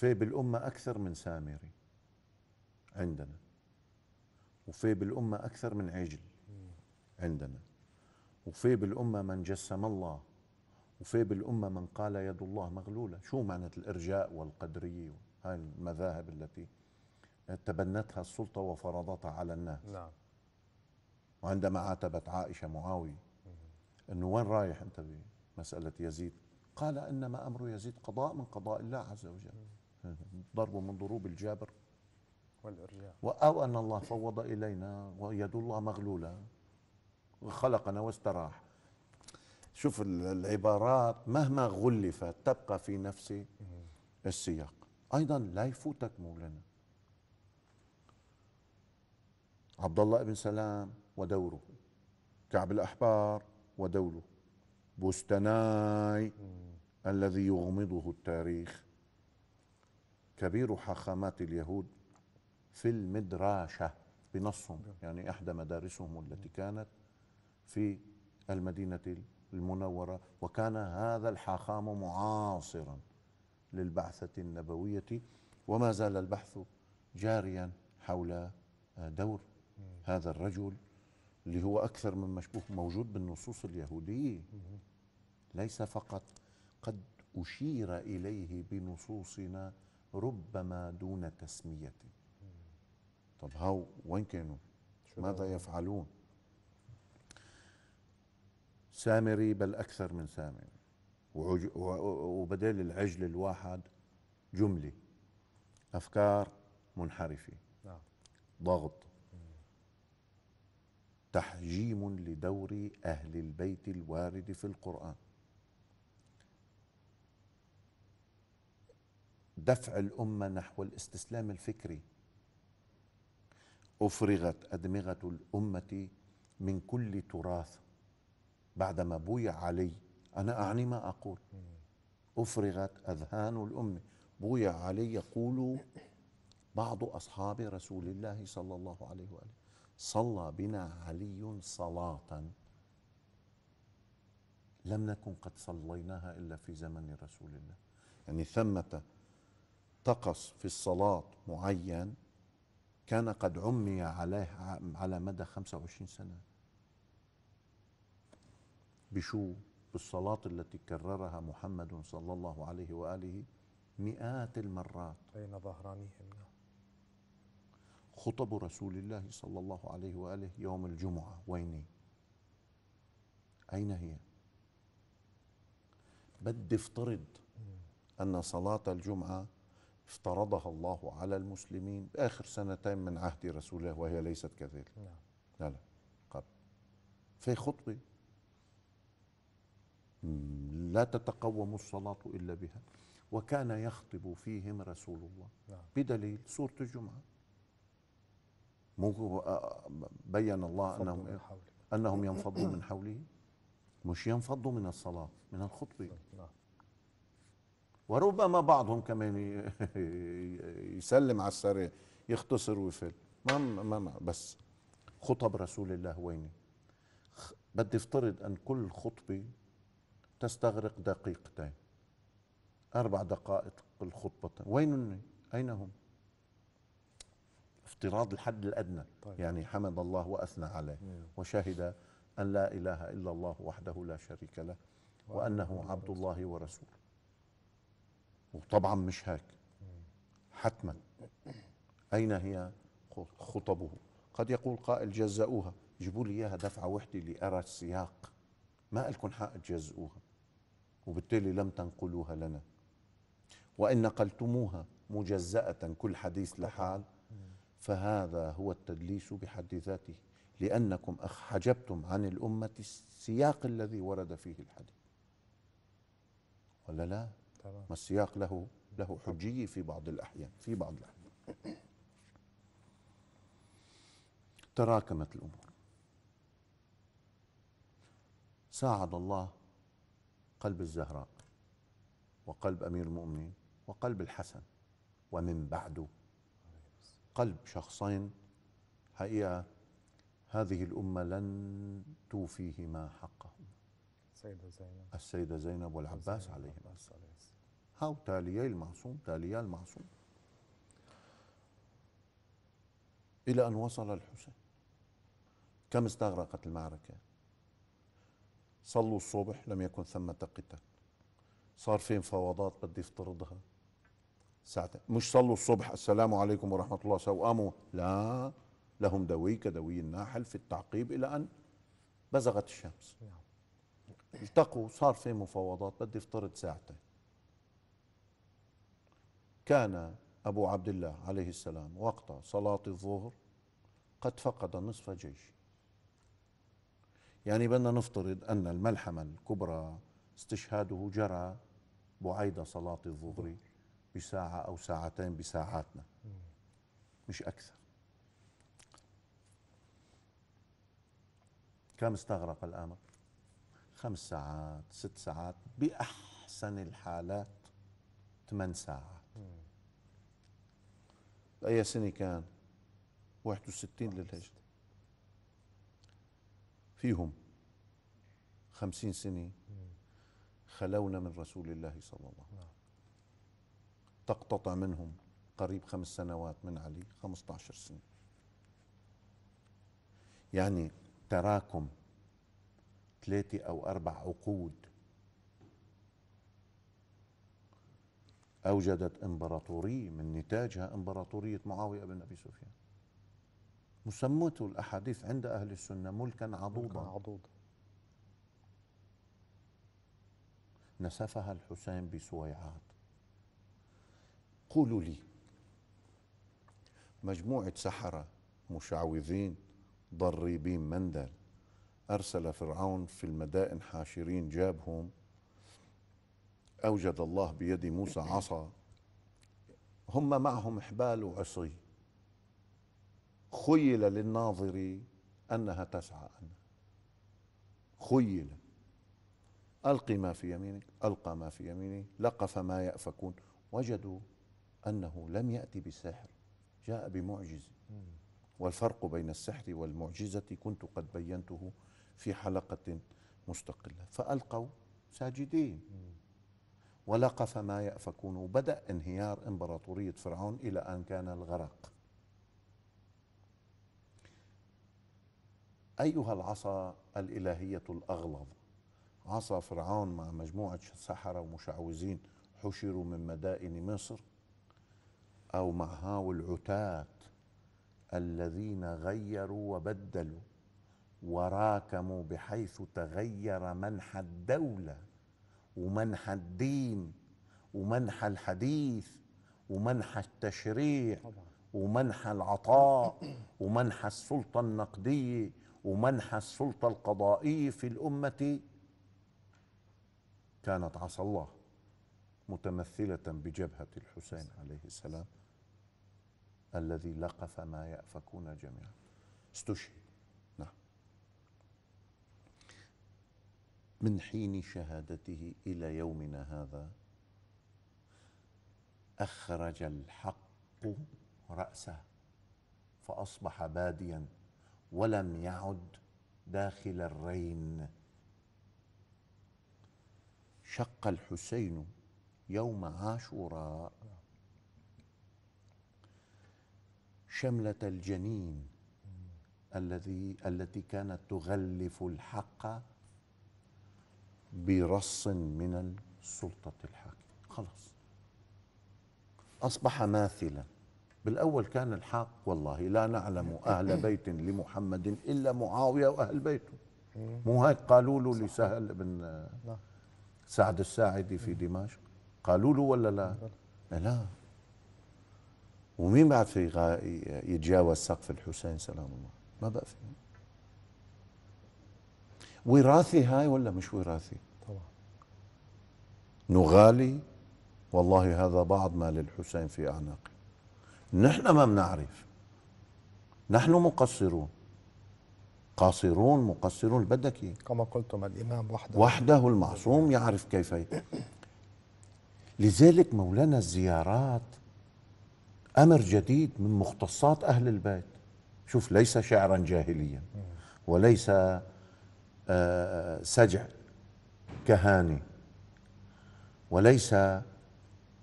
في بالأمة أكثر من سامري عندنا وفي بالأمة أكثر من عجل عندنا وفي بالأمة من جسم الله وفي بالأمة من قال يد الله مغلولة شو معنى الإرجاء والقدرية هاي المذاهب التي تبنتها السلطة وفرضتها على الناس نعم وعندما عاتبت عائشة معاوية أنه وين رايح أنت بمسألة يزيد قال إنما أمر يزيد قضاء من قضاء الله عز وجل ضرب من ضروب الجابر والإرجاع أو أن الله فوض إلينا ويد الله مغلولة وخلقنا واستراح شوف العبارات مهما غلفت تبقى في نفس السياق أيضا لا يفوتك مولانا عبد الله بن سلام ودوره كعب الأحبار ودوره بستناي الذي يغمضه التاريخ كبير حاخامات اليهود في المدراشة بنصهم يعني إحدى مدارسهم التي كانت في المدينة المنورة وكان هذا الحاخام معاصرا للبعثة النبوية وما زال البحث جاريا حول دور هذا الرجل اللي هو أكثر من مشبوه موجود بالنصوص اليهودية ليس فقط قد أشير إليه بنصوصنا ربما دون تسمية طب هاو وين كانوا ماذا يفعلون سامري بل أكثر من سامري وبدل العجل الواحد جملة أفكار منحرفة نعم. ضغط تحجيم لدور أهل البيت الوارد في القرآن دفع الامه نحو الاستسلام الفكري افرغت ادمغه الامه من كل تراث بعدما بويع علي انا اعني ما اقول افرغت اذهان الامه بويع علي يقول بعض اصحاب رسول الله صلى الله عليه واله صلى بنا علي صلاه لم نكن قد صليناها الا في زمن رسول الله يعني ثمه طقس في الصلاة معين كان قد عمي عليه على مدى 25 سنة بشو؟ بالصلاة التي كررها محمد صلى الله عليه وآله مئات المرات بين ظهرانيهم خطب رسول الله صلى الله عليه وآله يوم الجمعة وين أين هي بدي افترض أن صلاة الجمعة افترضها الله على المسلمين باخر سنتين من عهد رسوله وهي ليست كذلك نعم. لا لا قبل في خطبة لا تتقوم الصلاة إلا بها وكان يخطب فيهم رسول الله نعم. بدليل سورة الجمعة آه، بين الله أنهم, من أنهم ينفضوا من حوله مش ينفضوا من الصلاة من الخطبة نعم. وربما بعضهم كمان (laughs) يسلم على السريع يختصر ويفل ما, ما, ما بس خطب رسول الله وين بدي افترض أن كل خطبة تستغرق دقيقتين أربع دقائق الخطبة وين أين هم افتراض الحد الأدنى طيب. يعني حمد الله وأثنى عليه مم. وشهد أن لا إله إلا الله وحده لا شريك له وأنه عبد الله ورسوله وطبعا مش هيك حتما أين هي خطبه قد يقول قائل جزأوها جيبوا لي إياها دفعة وحدة لأرى السياق ما لكم حق تجزئوها وبالتالي لم تنقلوها لنا وإن نقلتموها مجزأة كل حديث لحال فهذا هو التدليس بحد ذاته لأنكم حجبتم عن الأمة السياق الذي ورد فيه الحديث ولا لا تمام. ما السياق له له حجية في بعض الأحيان في بعض الأحيان تراكمت الأمور ساعد الله قلب الزهراء وقلب أمير المؤمنين وقلب الحسن ومن بعده قلب شخصين حقيقة هذه الأمة لن توفيهما حقهما السيدة زينب السيدة زينب والعباس عليهما السلام هاو تاليا المعصوم تاليا المعصوم إلى أن وصل الحسين كم استغرقت المعركة صلوا الصبح لم يكن ثمة قتال صار في مفاوضات بدي افترضها ساعتين مش صلوا الصبح السلام عليكم ورحمة الله سواموا لا لهم دوي كدوي الناحل في التعقيب إلى أن بزغت الشمس التقوا صار في مفاوضات بدي افترض ساعتين كان أبو عبد الله عليه السلام وقت صلاة الظهر قد فقد نصف جيشه يعني بدنا نفترض أن الملحمة الكبرى استشهاده جرى بعيد صلاة الظهر بساعة أو ساعتين بساعاتنا مش أكثر كم استغرق الأمر خمس ساعات ست ساعات بأحسن الحالات ثمان ساعات اي سنه كان 61 للهجره فيهم 50 سنة خلونا من رسول الله صلى الله عليه وسلم تقتطع منهم قريب خمس سنوات من علي 15 سنة يعني تراكم ثلاثة أو أربع عقود أوجدت إمبراطورية من نتاجها إمبراطورية معاوية بن أبي سفيان مسمته الأحاديث عند أهل السنة ملكا عضوضا عضوض. عضوضا نسفها الحسين بسويعات قولوا لي مجموعة سحرة مشعوذين ضريبين مندل أرسل فرعون في المدائن حاشرين جابهم أوجد الله بيد موسى عصا هم معهم حبال وعصي خيل للناظر أنها تسعى أنا خيل ألقي ما في يمينك ألقى ما في يمينه لقف ما يأفكون وجدوا أنه لم يأتي بسحر جاء بمعجزة والفرق بين السحر والمعجزة كنت قد بينته في حلقة مستقلة فألقوا ساجدين ولقف ما يأفكون وبدأ انهيار إمبراطورية فرعون إلى أن كان الغرق أيها العصا الإلهية الأغلظ عصا فرعون مع مجموعة سحرة ومشعوذين حشروا من مدائن مصر أو مع هاو العتاة الذين غيروا وبدلوا وراكموا بحيث تغير منحى الدوله ومنحى الدين ومنحى الحديث ومنحى التشريع ومنحى العطاء ومنحى السلطة النقدية ومنحى السلطة القضائية في الأمة كانت عصا الله متمثلة بجبهة الحسين عليه السلام الذي لقف ما يأفكون جميعا استشهد من حين شهادته الى يومنا هذا اخرج الحق راسه فاصبح باديا ولم يعد داخل الرين شق الحسين يوم عاشوراء شملة الجنين الذي التي كانت تغلف الحق برص من السلطة الحاكمة خلاص أصبح ماثلا بالأول كان الحق والله لا نعلم أهل (coughs) بيت لمحمد إلا معاوية وأهل بيته مو هيك قالوا له لسهل بن سعد الساعدي في دمشق قالوا له ولا لا لا ومين بعد في يتجاوز سقف الحسين سلام الله ما بقى فيه وراثي هاي ولا مش وراثي طبعا نغالي والله هذا بعض ما للحسين في أعناقه نحن ما بنعرف نحن مقصرون قاصرون مقصرون بدك كما قلتم الإمام وحده وحده المعصوم يعرف كيف لذلك مولانا الزيارات أمر جديد من مختصات أهل البيت شوف ليس شعرا جاهليا وليس سجع كهاني وليس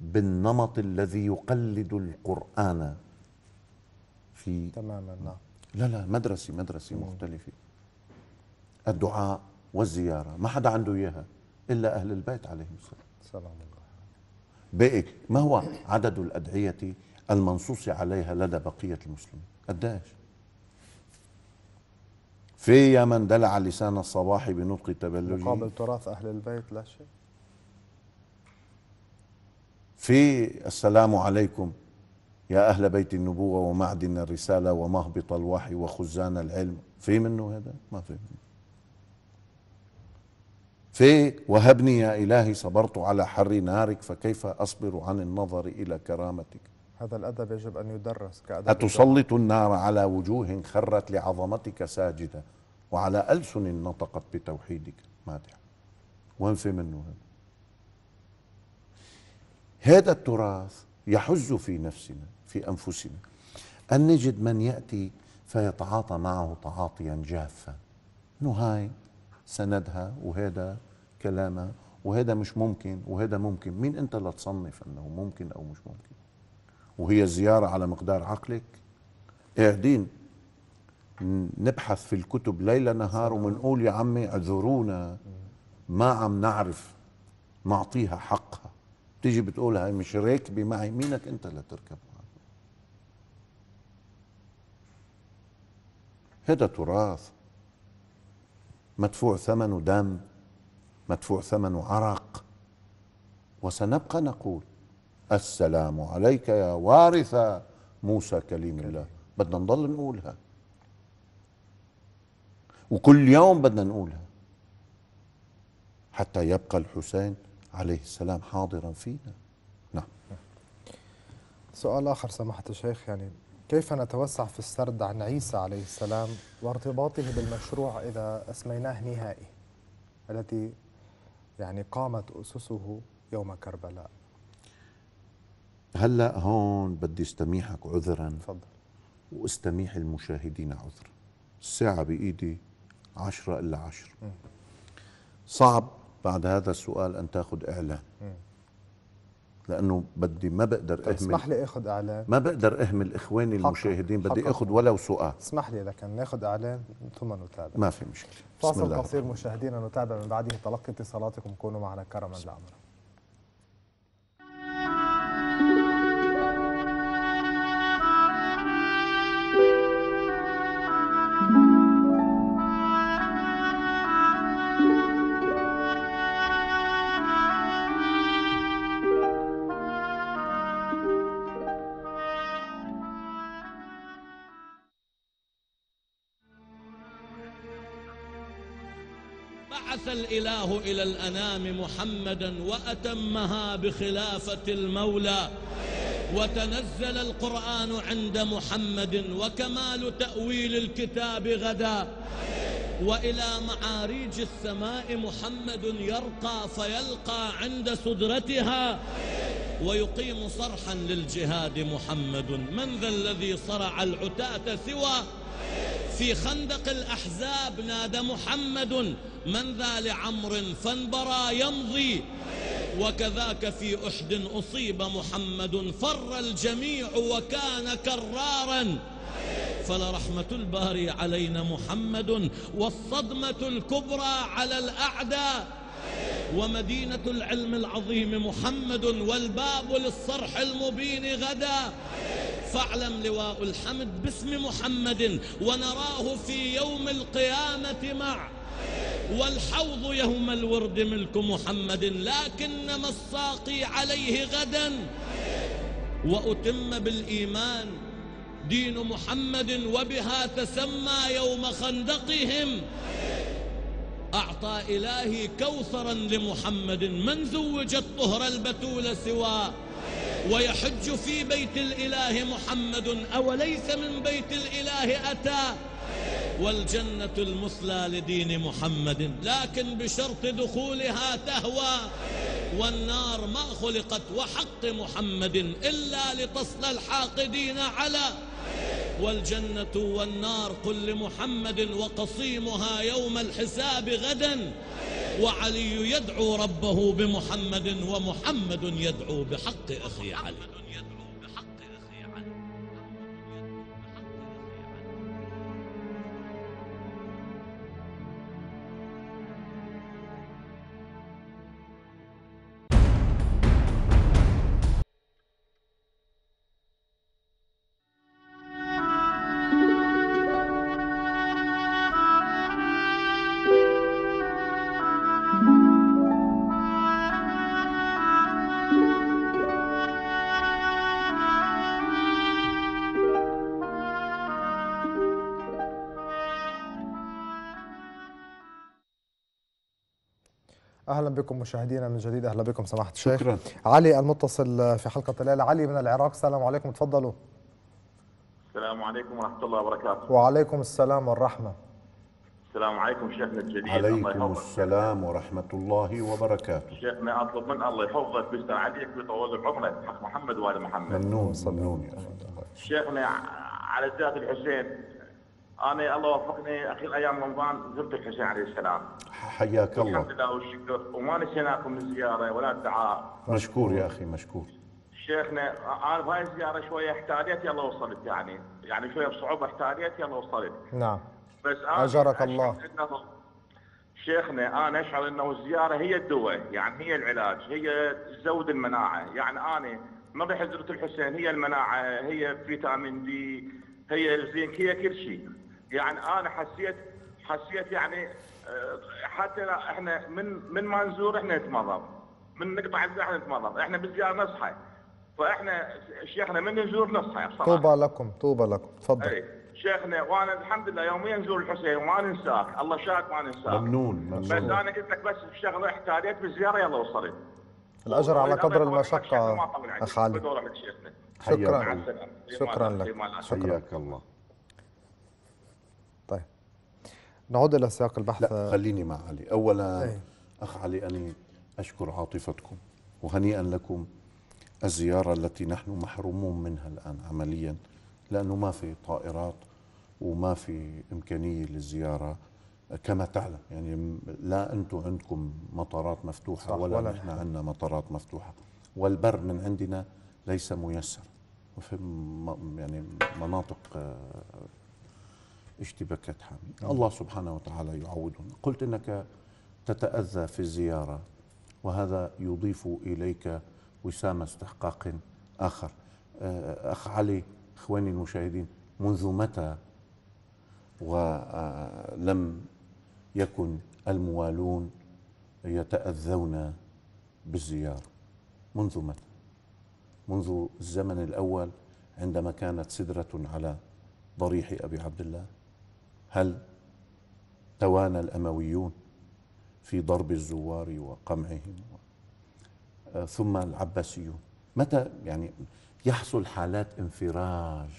بالنمط الذي يقلد القرآن في تماما نعم لا لا مدرسي مدرسي مختلفة الدعاء والزيارة ما حدا عنده إياها إلا أهل البيت عليهم السلام سلام الله بقى ما هو عدد الأدعية المنصوص عليها لدى بقية المسلمين قداش في يا من دلع لسان الصباح بنطق التبلج مقابل تراث أهل البيت لا شيء في السلام عليكم يا أهل بيت النبوة ومعدن الرسالة ومهبط الوحي وخزان العلم في منه هذا ما في منه في وهبني يا إلهي صبرت على حر نارك فكيف أصبر عن النظر إلى كرامتك هذا الأدب يجب أن يدرس كأدب أتسلط النار على وجوه خرت لعظمتك ساجدة وعلى ألسن نطقت بتوحيدك مادح وين في منه هذا هذا التراث يحز في نفسنا في أنفسنا أن نجد من يأتي فيتعاطى معه تعاطيا جافا انه هاي سندها وهذا كلامها وهذا مش ممكن وهذا ممكن مين انت لتصنف انه ممكن او مش ممكن وهي زيارة على مقدار عقلك قاعدين نبحث في الكتب ليل نهار ومنقول يا عمي اعذرونا ما عم نعرف نعطيها حقها بتيجي بتقول هاي مش راكبة معي مينك انت اللي تركب هذا تراث مدفوع ثمنه دم مدفوع ثمنه عرق وسنبقى نقول السلام عليك يا وارث موسى كليم الله بدنا نضل نقولها وكل يوم بدنا نقولها حتى يبقى الحسين عليه السلام حاضرا فينا نعم سؤال آخر سماحة الشيخ يعني كيف نتوسع في السرد عن عيسى عليه السلام وارتباطه بالمشروع إذا أسميناه نهائي التي يعني قامت أسسه يوم كربلاء هلا هون بدي استميحك عذرا تفضل واستميح المشاهدين عذرا الساعة بإيدي عشرة إلا عشر صعب بعد هذا السؤال أن تأخذ إعلان لأنه بدي ما بقدر طيب، أهمل اسمح لي أخذ إعلان ما بقدر أهمل إخواني حقا. المشاهدين بدي أخذ ولو سؤال اسمح لي لكن ناخذ إعلان ثم نتابع ما في مشكلة فاصل قصير مشاهدينا نتابع من بعده تلقي اتصالاتكم كونوا معنا كرما لعمرك الله إلى الأنام محمدا وأتمها بخلافة المولى وتنزل القرآن عند محمد وكمال تأويل الكتاب غدا وإلى معاريج السماء محمد يرقى فيلقى عند سدرتها ويقيم صرحا للجهاد محمد من ذا الذي صرع العتاة سوى في خندق الأحزاب نادى محمد من ذا لعمر فانبرى يمضي وكذاك في أحد أصيب محمد فر الجميع وكان كرارا فلرحمة الباري علينا محمد والصدمة الكبرى على الأعداء ومدينة العلم العظيم محمد والباب للصرح المبين غدا فاعلم لواء الحمد باسم محمد ونراه في يوم القيامة مع والحوض يوم الورد ملك محمد لكنما الساقي عليه غدا وأتم بالإيمان دين محمد وبها تسمى يوم خندقهم أعطى إلهي كوثرا لمحمد من زوج الطهر البتول سوى ويحج في بيت الإله محمد أوليس من بيت الإله أتى والجنة المثلى لدين محمد لكن بشرط دخولها تهوى والنار ما خلقت وحق محمد إلا لتصل الحاقدين على والجنة والنار قل لمحمد وقصيمها يوم الحساب غدا وعلي يدعو ربه بمحمد ومحمد يدعو بحق أخي علي اهلا بكم مشاهدينا من جديد اهلا بكم سماحه الشيخ شكرا علي المتصل في حلقه الليله علي من العراق السلام عليكم تفضلوا السلام عليكم ورحمه الله وبركاته وعليكم السلام والرحمه السلام عليكم شيخنا الجليل عليكم السلام ورحمة الله وبركاته شيخنا أطلب من الله يحفظك ويستر عليك ويطول عمرك حق محمد وآل محمد منون صلوني يا شيخنا على ذات الحسين انا الله وفقني اخير ايام رمضان زرت الحسين عليه السلام حياك الله الحمد لله والشكر وما نسيناكم من الزياره ولا الدعاء مشكور يا اخي مشكور شيخنا انا بهاي الزياره شويه احتاليت يلا وصلت يعني يعني شويه بصعوبه احتاليت يلا وصلت نعم بس انا اجرك الله شيخنا انا اشعر انه الزياره هي الدواء يعني هي العلاج هي تزود المناعه يعني انا رحت زرت الحسين هي المناعه هي فيتامين دي هي الزنك هي كل شيء يعني انا حسيت حسيت يعني آه، حتى احنا من من ما نزور احنا نتمرض من نقطع احنا نتمرض احنا بالزياره نصحى فاحنا شيخنا من نزور نصحى صراحه طوبى لكم طوبى لكم تفضل إيه، شيخنا وانا الحمد لله يوميا نزور الحسين وما ننساك الله شاك ما ننساك ممنون, ممنون بس انا قلت لك بس في شغله احتاجت بالزياره يلا وصلت الاجر على قدر المشقه اخ علي شكرا شكرا لك شكرا حياك الله نعود الى سياق البحث لا خليني مع علي اولا أي. اخ علي اني اشكر عاطفتكم وهنيئا لكم الزياره التي نحن محرومون منها الان عمليا لانه ما في طائرات وما في امكانيه للزياره كما تعلم يعني لا انتم عندكم مطارات مفتوحه ولا, ولا نحن عندنا مطارات مفتوحه والبر من عندنا ليس ميسر وفي يعني مناطق آه، اشتباكات حامية الله سبحانه وتعالى يعوضنا قلت إنك تتأذى في الزيارة وهذا يضيف إليك وسام استحقاق آخر آه، أخ علي إخواني المشاهدين منذ متى ولم آه، يكن الموالون يتأذون بالزيارة منذ متى منذ الزمن الأول عندما كانت سدرة على ضريح أبي عبد الله هل توانى الأمويون في ضرب الزوار وقمعهم آه، ثم العباسيون متى يعني يحصل حالات انفراج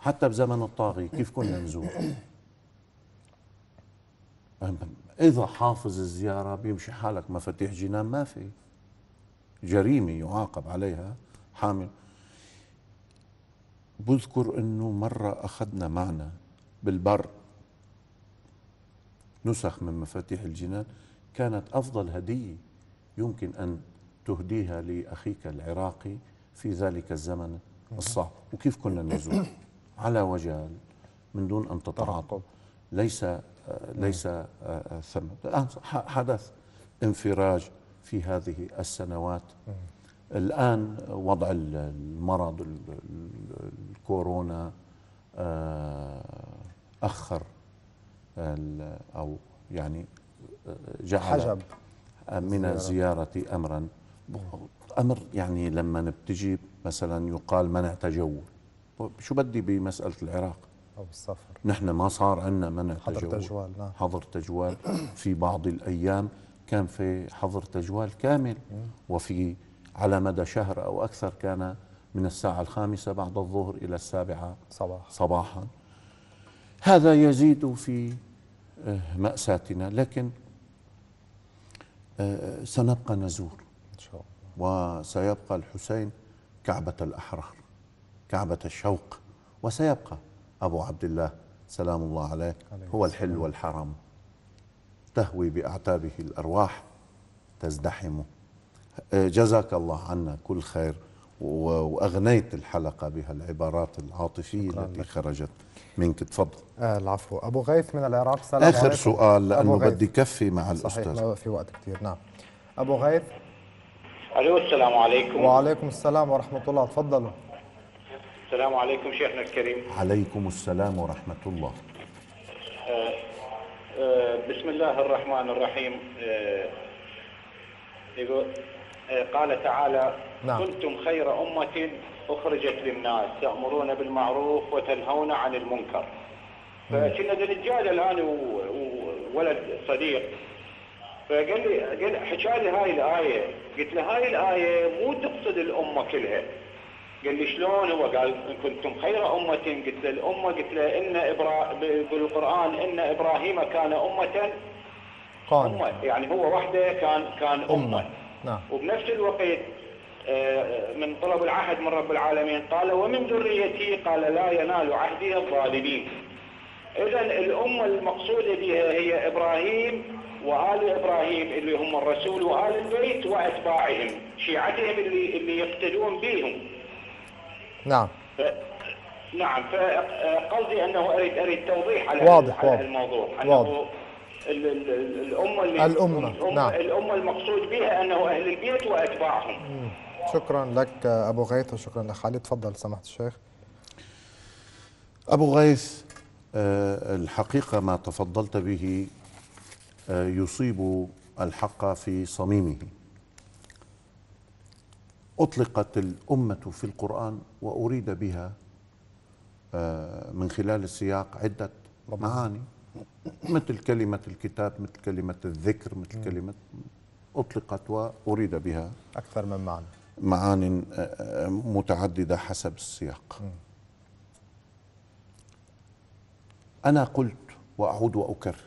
حتى بزمن الطاغي كيف كنا نزور إذا حافظ الزيارة بيمشي حالك مفاتيح جنان ما في جريمة يعاقب عليها حامل بذكر أنه مرة أخذنا معنا بالبر نسخ من مفاتيح الجنان كانت افضل هديه يمكن ان تهديها لاخيك العراقي في ذلك الزمن الصعب وكيف كنا نزور على وجال من دون ان تتعاطف ليس آه، ليس آه، آه، ثم الان حدث انفراج في هذه السنوات الان وضع المرض الكورونا أخر أو يعني جعل حجب من الزيارة أمرا أمر يعني لما بتجي مثلا يقال منع تجول شو بدي بمسألة العراق أو السفر نحن ما صار عندنا منع حظر تجول, تجوال نعم. حظر تجوال في بعض الأيام كان في حظر تجوال كامل وفي على مدى شهر أو أكثر كان من الساعة الخامسة بعد الظهر إلى السابعة صباحا, صباحا هذا يزيد في آه، مأساتنا لكن آه، سنبقى نزور إن شاء الله وسيبقى الحسين كعبة الأحرار كعبة الشوق وسيبقى أبو عبد الله سلام الله عليه هو الحل والحرم تهوي بأعتابه الأرواح تزدحم آه، جزاك الله عنا كل خير وأغنيت الحلقة بهالعبارات العاطفية التي لك. خرجت منك تفضل آه العفو أبو غيث من العراق سلام آخر عليكم. سؤال لأنه بدي كفي مع صحيح الأستاذ صحيح في وقت كثير نعم أبو غيث ألو السلام عليكم وعليكم السلام ورحمة الله تفضلوا السلام عليكم شيخنا الكريم عليكم السلام ورحمة الله آه آه بسم الله الرحمن الرحيم آه قال تعالى نعم. كنتم خير أمة أخرجت للناس تأمرون بالمعروف وتنهون عن المنكر فكنا نتجادل أنا وولد صديق فقال لي قال حكى لي هاي الآية قلت له هاي الآية مو تقصد الأمة كلها قال لي شلون هو قال كنتم خير أمة قلت له الأمة قلت له إن إبرا... بالقرآن إن إبراهيم كان أمة قانت. أمة يعني هو وحده كان كان أمة, أمة. نعم وبنفس الوقت آه، آه، من طلب العهد من رب العالمين قال ومن ذريتي قال لا ينال عهدي الظالمين إذا الأمة المقصودة بها هي إبراهيم وآل إبراهيم اللي هم الرسول وآل البيت وأتباعهم شيعتهم اللي, اللي يقتدون بهم نعم ف... نعم فقصدي أنه أريد, أريد توضيح على, واضح على واضح الموضوع واضح الأمة اللي الأمة الأمة, نعم. الأمة المقصود بها أنه أهل البيت وأتباعهم شكرا لك أبو غيث وشكرا لك علي تفضل سماحة الشيخ أبو غيث آه، الحقيقة ما تفضلت به آه، يصيب الحق في صميمه أطلقت الأمة في القرآن وأريد بها آه، من خلال السياق عدة معاني مثل كلمة الكتاب مثل كلمة الذكر مثل كلمة أطلقت وأريد بها أكثر من معنى معان آه، آه، متعددة حسب السياق أنا قلت وأعود وأكرر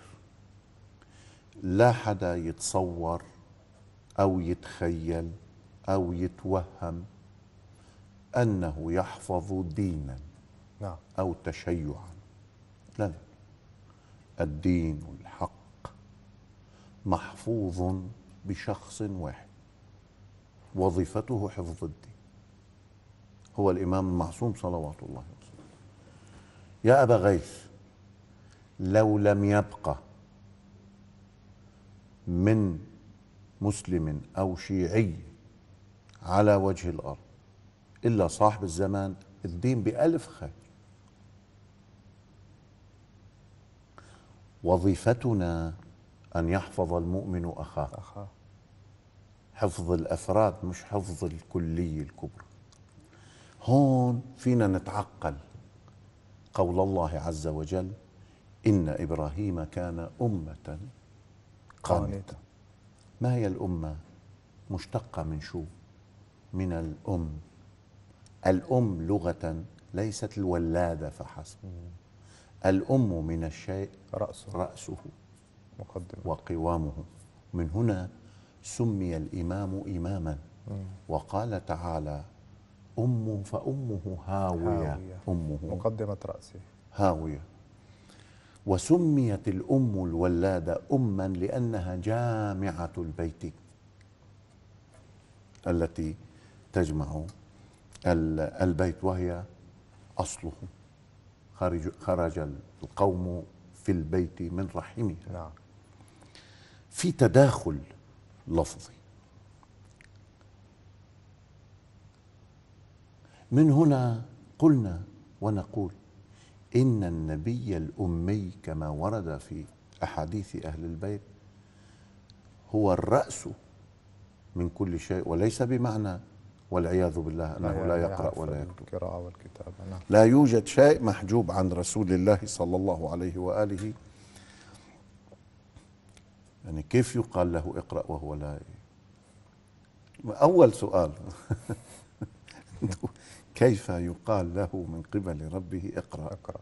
لا حدا يتصور أو يتخيل أو يتوهم أنه يحفظ دينا نعم. أو تشيعا لا لا الدين الحق محفوظ بشخص واحد وظيفته حفظ الدين هو الإمام المعصوم صلوات الله وسلامه يا أبا غيث لو لم يبقى من مسلم أو شيعي على وجه الأرض إلا صاحب الزمان الدين بألف خير وظيفتنا أن يحفظ المؤمن أخاه أخاه حفظ الأفراد مش حفظ الكلي الكبرى هون فينا نتعقل قول الله عز وجل إن إبراهيم كان أمة قانتة ما هي الأمة؟ مشتقة من شو؟ من الأم الأم لغة ليست الولادة فحسب الأم من الشيء رأسه, رأسه مقدمة. وقوامه من هنا سمي الإمام إماما وقال تعالى أم فأمه هاوية, هاوية. أمه مقدمة رأسه هاوية وسميت الأم الولادة أما لأنها جامعة البيت التي تجمع البيت وهي أصله خرج, خرج القوم في البيت من رحمه نعم في تداخل لفظي من هنا قلنا ونقول إن النبي الأمي كما ورد في أحاديث أهل البيت هو الرأس من كل شيء وليس بمعنى والعياذ بالله أنه لا يقرأ ولا يكتب القراءة والكتابة نعم. لا يوجد شيء محجوب عن رسول الله صلى الله عليه وآله يعني كيف يقال له اقرأ وهو لا أول سؤال (laughs) كيف يقال له من قبل ربه اقرأ, اقرأ.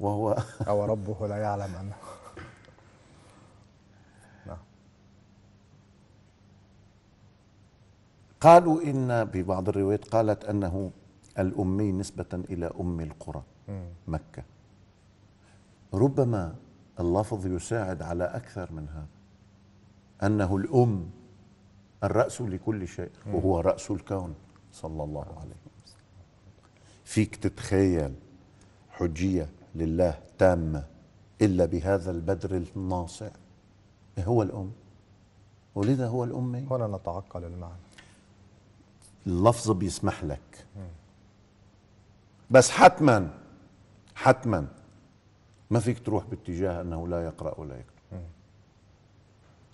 وهو أو ربه لا يعلم أنه (laughs) قالوا إن ببعض الروايات قالت أنه الأمي نسبة إلى أم القرى مكة ربما اللفظ يساعد على أكثر من هذا أنه الأم الرأس لكل شيء وهو رأس الكون صلى الله عليه وسلم فيك تتخيل حجية لله تامة إلا بهذا البدر الناصع إيه هو الأم ولذا هو الأمي هنا نتعقل المعنى اللفظ بيسمح لك بس حتما حتما ما فيك تروح باتجاه انه لا يقرا ولا يكتب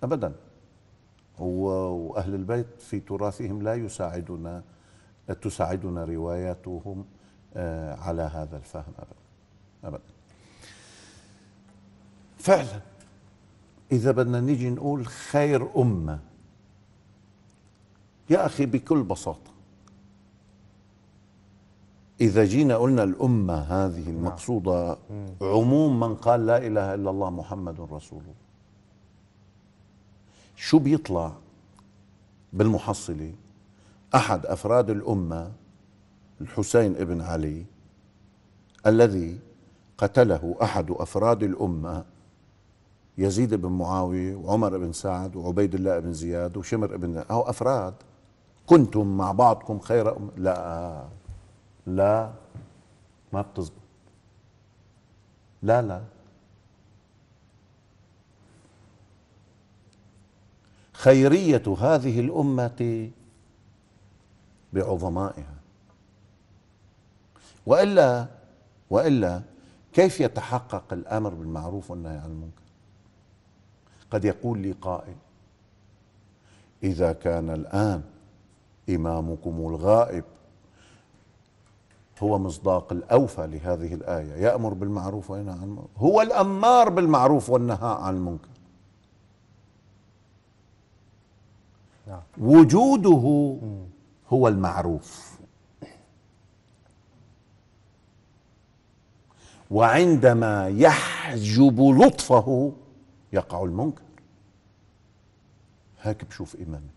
ابدا واهل البيت في تراثهم لا يساعدنا تساعدنا رواياتهم آه، على هذا الفهم ابدا ابدا فعلا اذا بدنا نيجي نقول خير امه يا أخي بكل بساطة إذا جينا قلنا الأمة هذه نعم. المقصودة عموم من قال لا إله إلا الله محمد رسول الله شو بيطلع بالمحصلة أحد أفراد الأمة الحسين ابن علي الذي قتله أحد أفراد الأمة يزيد بن معاوية وعمر بن سعد وعبيد الله بن زياد وشمر بن أو أفراد كنتم مع بعضكم خير أم... لا لا ما بتزبط لا لا خيرية هذه الأمة بعظمائها وإلا وإلا كيف يتحقق الأمر بالمعروف والنهي عن المنكر قد يقول لي قائل إذا كان الآن إمامكم الغائب هو مصداق الأوفى لهذه الآية يأمر بالمعروف وينهى عن المنكر هو الأمار بالمعروف والنهاء عن المنكر نعم. وجوده هو المعروف وعندما يحجب لطفه يقع المنكر هيك بشوف إيمانك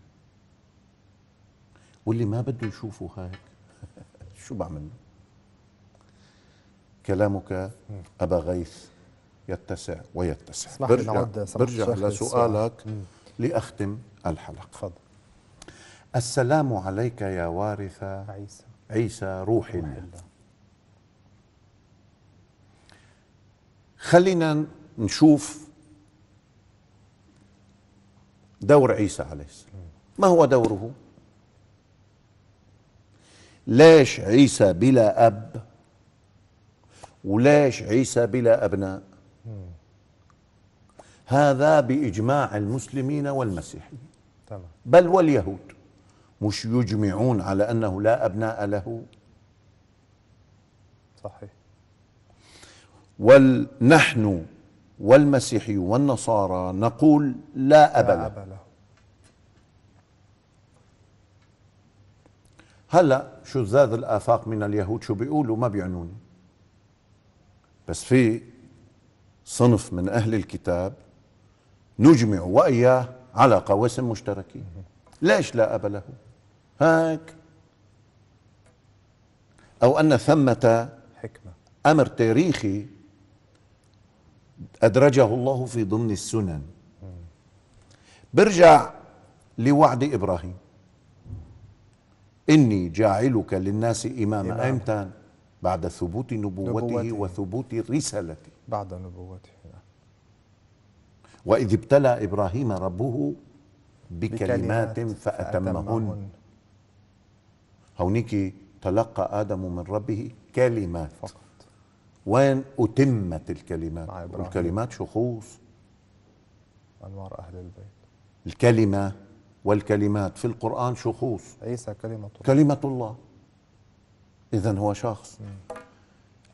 واللي ما بده يشوفه هيك (laughs) شو بعمل له كلامك أبا غيث يتسع ويتسع برجع, برجع لسؤالك لأختم الحلقة تفضل السلام عليك يا وارث عيسى عيسى روح الله خلينا نشوف دور عيسى عليه السلام ما هو دوره؟ لاش عيسى بلا أب ولاش عيسى بلا أبناء هذا بإجماع المسلمين والمسيحيين بل واليهود مش يجمعون على أنه لا أبناء له صحيح ونحن والمسيحي والنصارى نقول لا أب له هلا شو زاد الافاق من اليهود شو بيقولوا ما بيعنوني بس في صنف من اهل الكتاب نجمع واياه على قواسم مشتركين ليش لا اب له هاك او ان ثمه حكمه امر تاريخي ادرجه الله في ضمن السنن برجع لوعد ابراهيم إني جاعلك للناس إماما إمام. إمتى بعد ثبوت نبوته, نبوته وثبوت رسالته بعد نبوته وإذ ابتلى إبراهيم ربه بكلمات, بكلمات فأتمهن هونيك تلقى آدم من ربه كلمات فقط. وين أتمت الكلمات الكلمات شخوص أنوار أهل البيت الكلمة والكلمات في القرآن شخوص عيسى كلمة الله كلمة الله إذا هو شخص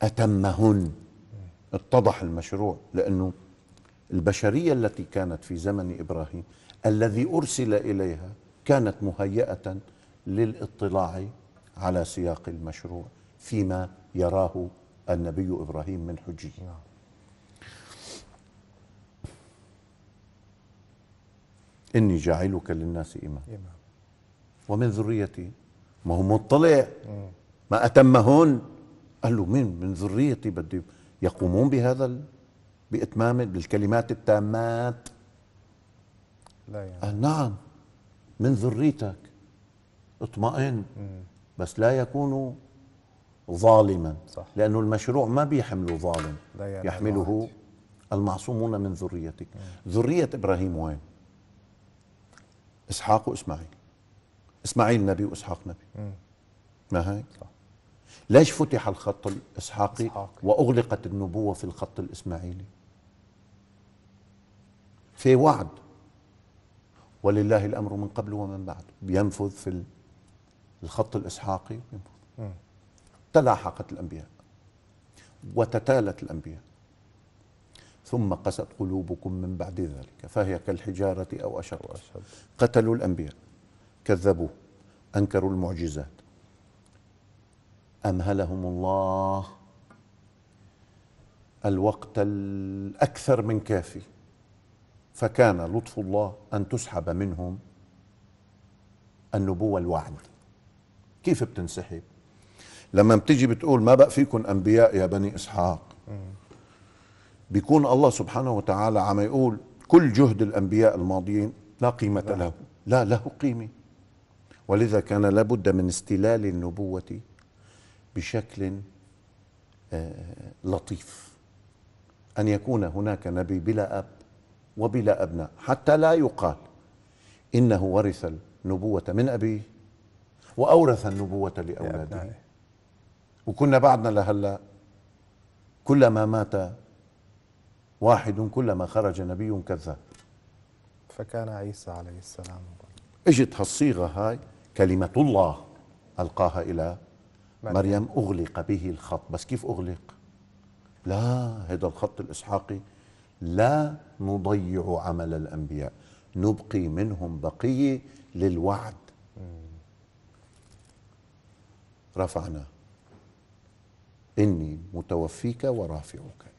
أتمهن اتضح المشروع لأنه البشرية التي كانت في زمن إبراهيم الذي أرسل إليها كانت مهيئة للاطلاع على سياق المشروع فيما يراه النبي إبراهيم من حجية نعم. إني جاعلك للناس إمام ومن ذريتي ما هو مطلع ما أتمهن قال له من من ذريتي بدي يقومون بهذا ال... بإتمام بالكلمات التامات لا يعني. قال نعم من ذريتك اطمئن بس لا يكون ظالما صح. لأنه المشروع ما بيحمله ظالم يعني يحمله المعصومون من ذريتك ذرية إبراهيم وين اسحاق واسماعيل اسماعيل نبي واسحاق نبي ما هي صح. ليش فتح الخط الاسحاقي واغلقت النبوه في الخط الاسماعيلي في وعد ولله الامر من قبل ومن بعد بينفذ في الخط الاسحاقي تلاحقت الانبياء وتتالت الانبياء ثم قست قلوبكم من بعد ذلك فهي كالحجارة أو أشر قتلوا الأنبياء كذبوا أنكروا المعجزات أمهلهم الله الوقت الأكثر من كافي فكان لطف الله أن تسحب منهم النبوة الوعد كيف بتنسحب لما بتجي بتقول ما بقى فيكم أنبياء يا بني إسحاق بيكون الله سبحانه وتعالى عم يقول كل جهد الأنبياء الماضيين لا قيمة لا. له لا له قيمة ولذا كان لابد من استلال النبوة بشكل آه، لطيف أن يكون هناك نبي بلا أب وبلا أبناء حتى لا يقال إنه ورث النبوة من أبيه وأورث النبوة لأولاده وكنا بعدنا لهلا كلما مات واحد كلما خرج نبي كذاب فكان عيسى عليه السلام اجت هالصيغه هاي كلمه الله القاها الى مريم, مريم اغلق به الخط بس كيف اغلق لا هذا الخط الاسحاقي لا نضيع عمل الانبياء نبقي منهم بقيه للوعد رفعنا اني متوفيك ورافعك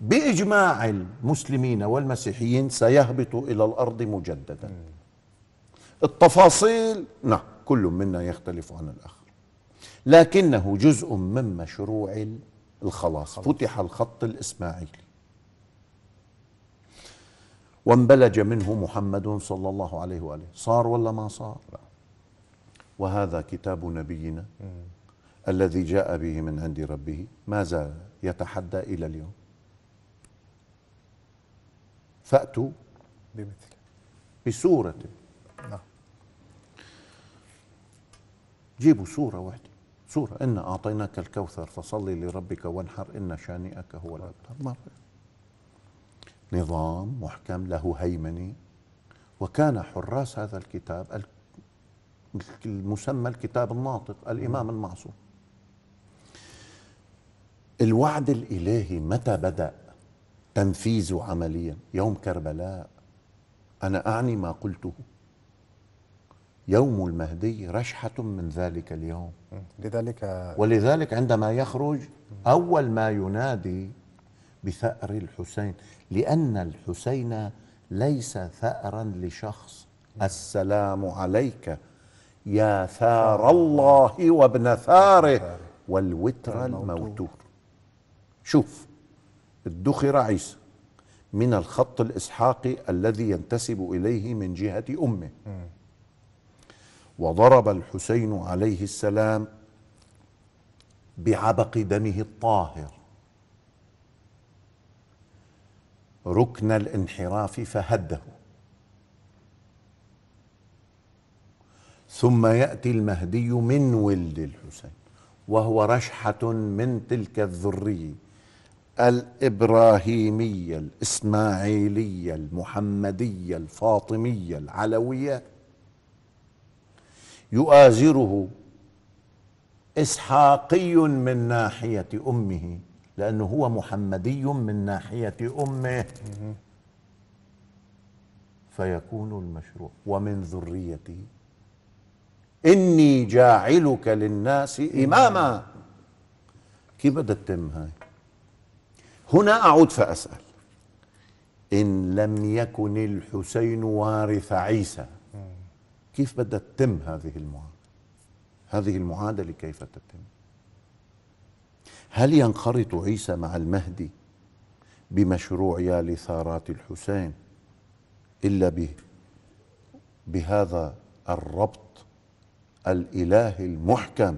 باجماع المسلمين والمسيحيين سيهبط إلى الأرض مجددا التفاصيل نعم كل منا يختلف عن الآخر لكنه جزء من مشروع الخلاص فتح الخط الإسماعيلي وانبلج منه محمد صلى الله عليه وآله صار ولا ما صار وهذا كتاب نبينا الذي جاء به من عند ربه ما زال يتحدى إلى اليوم فأتوا بمثل بسورة نعم جيبوا سورة واحدة سورة إن أعطيناك الكوثر فصلي لربك وانحر إن شانئك هو الأبتر نظام محكم له هيمنة وكان حراس هذا الكتاب المسمى الكتاب الناطق الإمام نعم. المعصوم الوعد الإلهي متى بدأ تنفيذه عمليا يوم كربلاء أنا أعني ما قلته يوم المهدي رشحة من ذلك اليوم لذلك ولذلك عندما يخرج أول ما ينادي بثأر الحسين لأن الحسين ليس ثأرا لشخص السلام عليك يا ثار الله وابن ثاره والوتر الموتور شوف ادخر عيسى من الخط الإسحاقي الذي ينتسب إليه من جهة أمه وضرب الحسين عليه السلام بعبق دمه الطاهر ركن الانحراف فهده ثم ياتي المهدي من ولد الحسين وهو رشحه من تلك الذريه الإبراهيمية الإسماعيلية المحمدية الفاطمية العلوية يؤازره إسحاقي من ناحية أمه لأنه هو محمدي من ناحية أمه فيكون المشروع ومن ذريتي إني جاعلك للناس إماما كيف بدها تتم هاي هنا أعود فأسأل إن لم يكن الحسين وارث عيسى كيف بدها تتم هذه المعادلة هذه المعادلة كيف تتم هل ينخرط عيسى مع المهدي بمشروع يا لثارات الحسين إلا به بهذا الربط الإلهي المحكم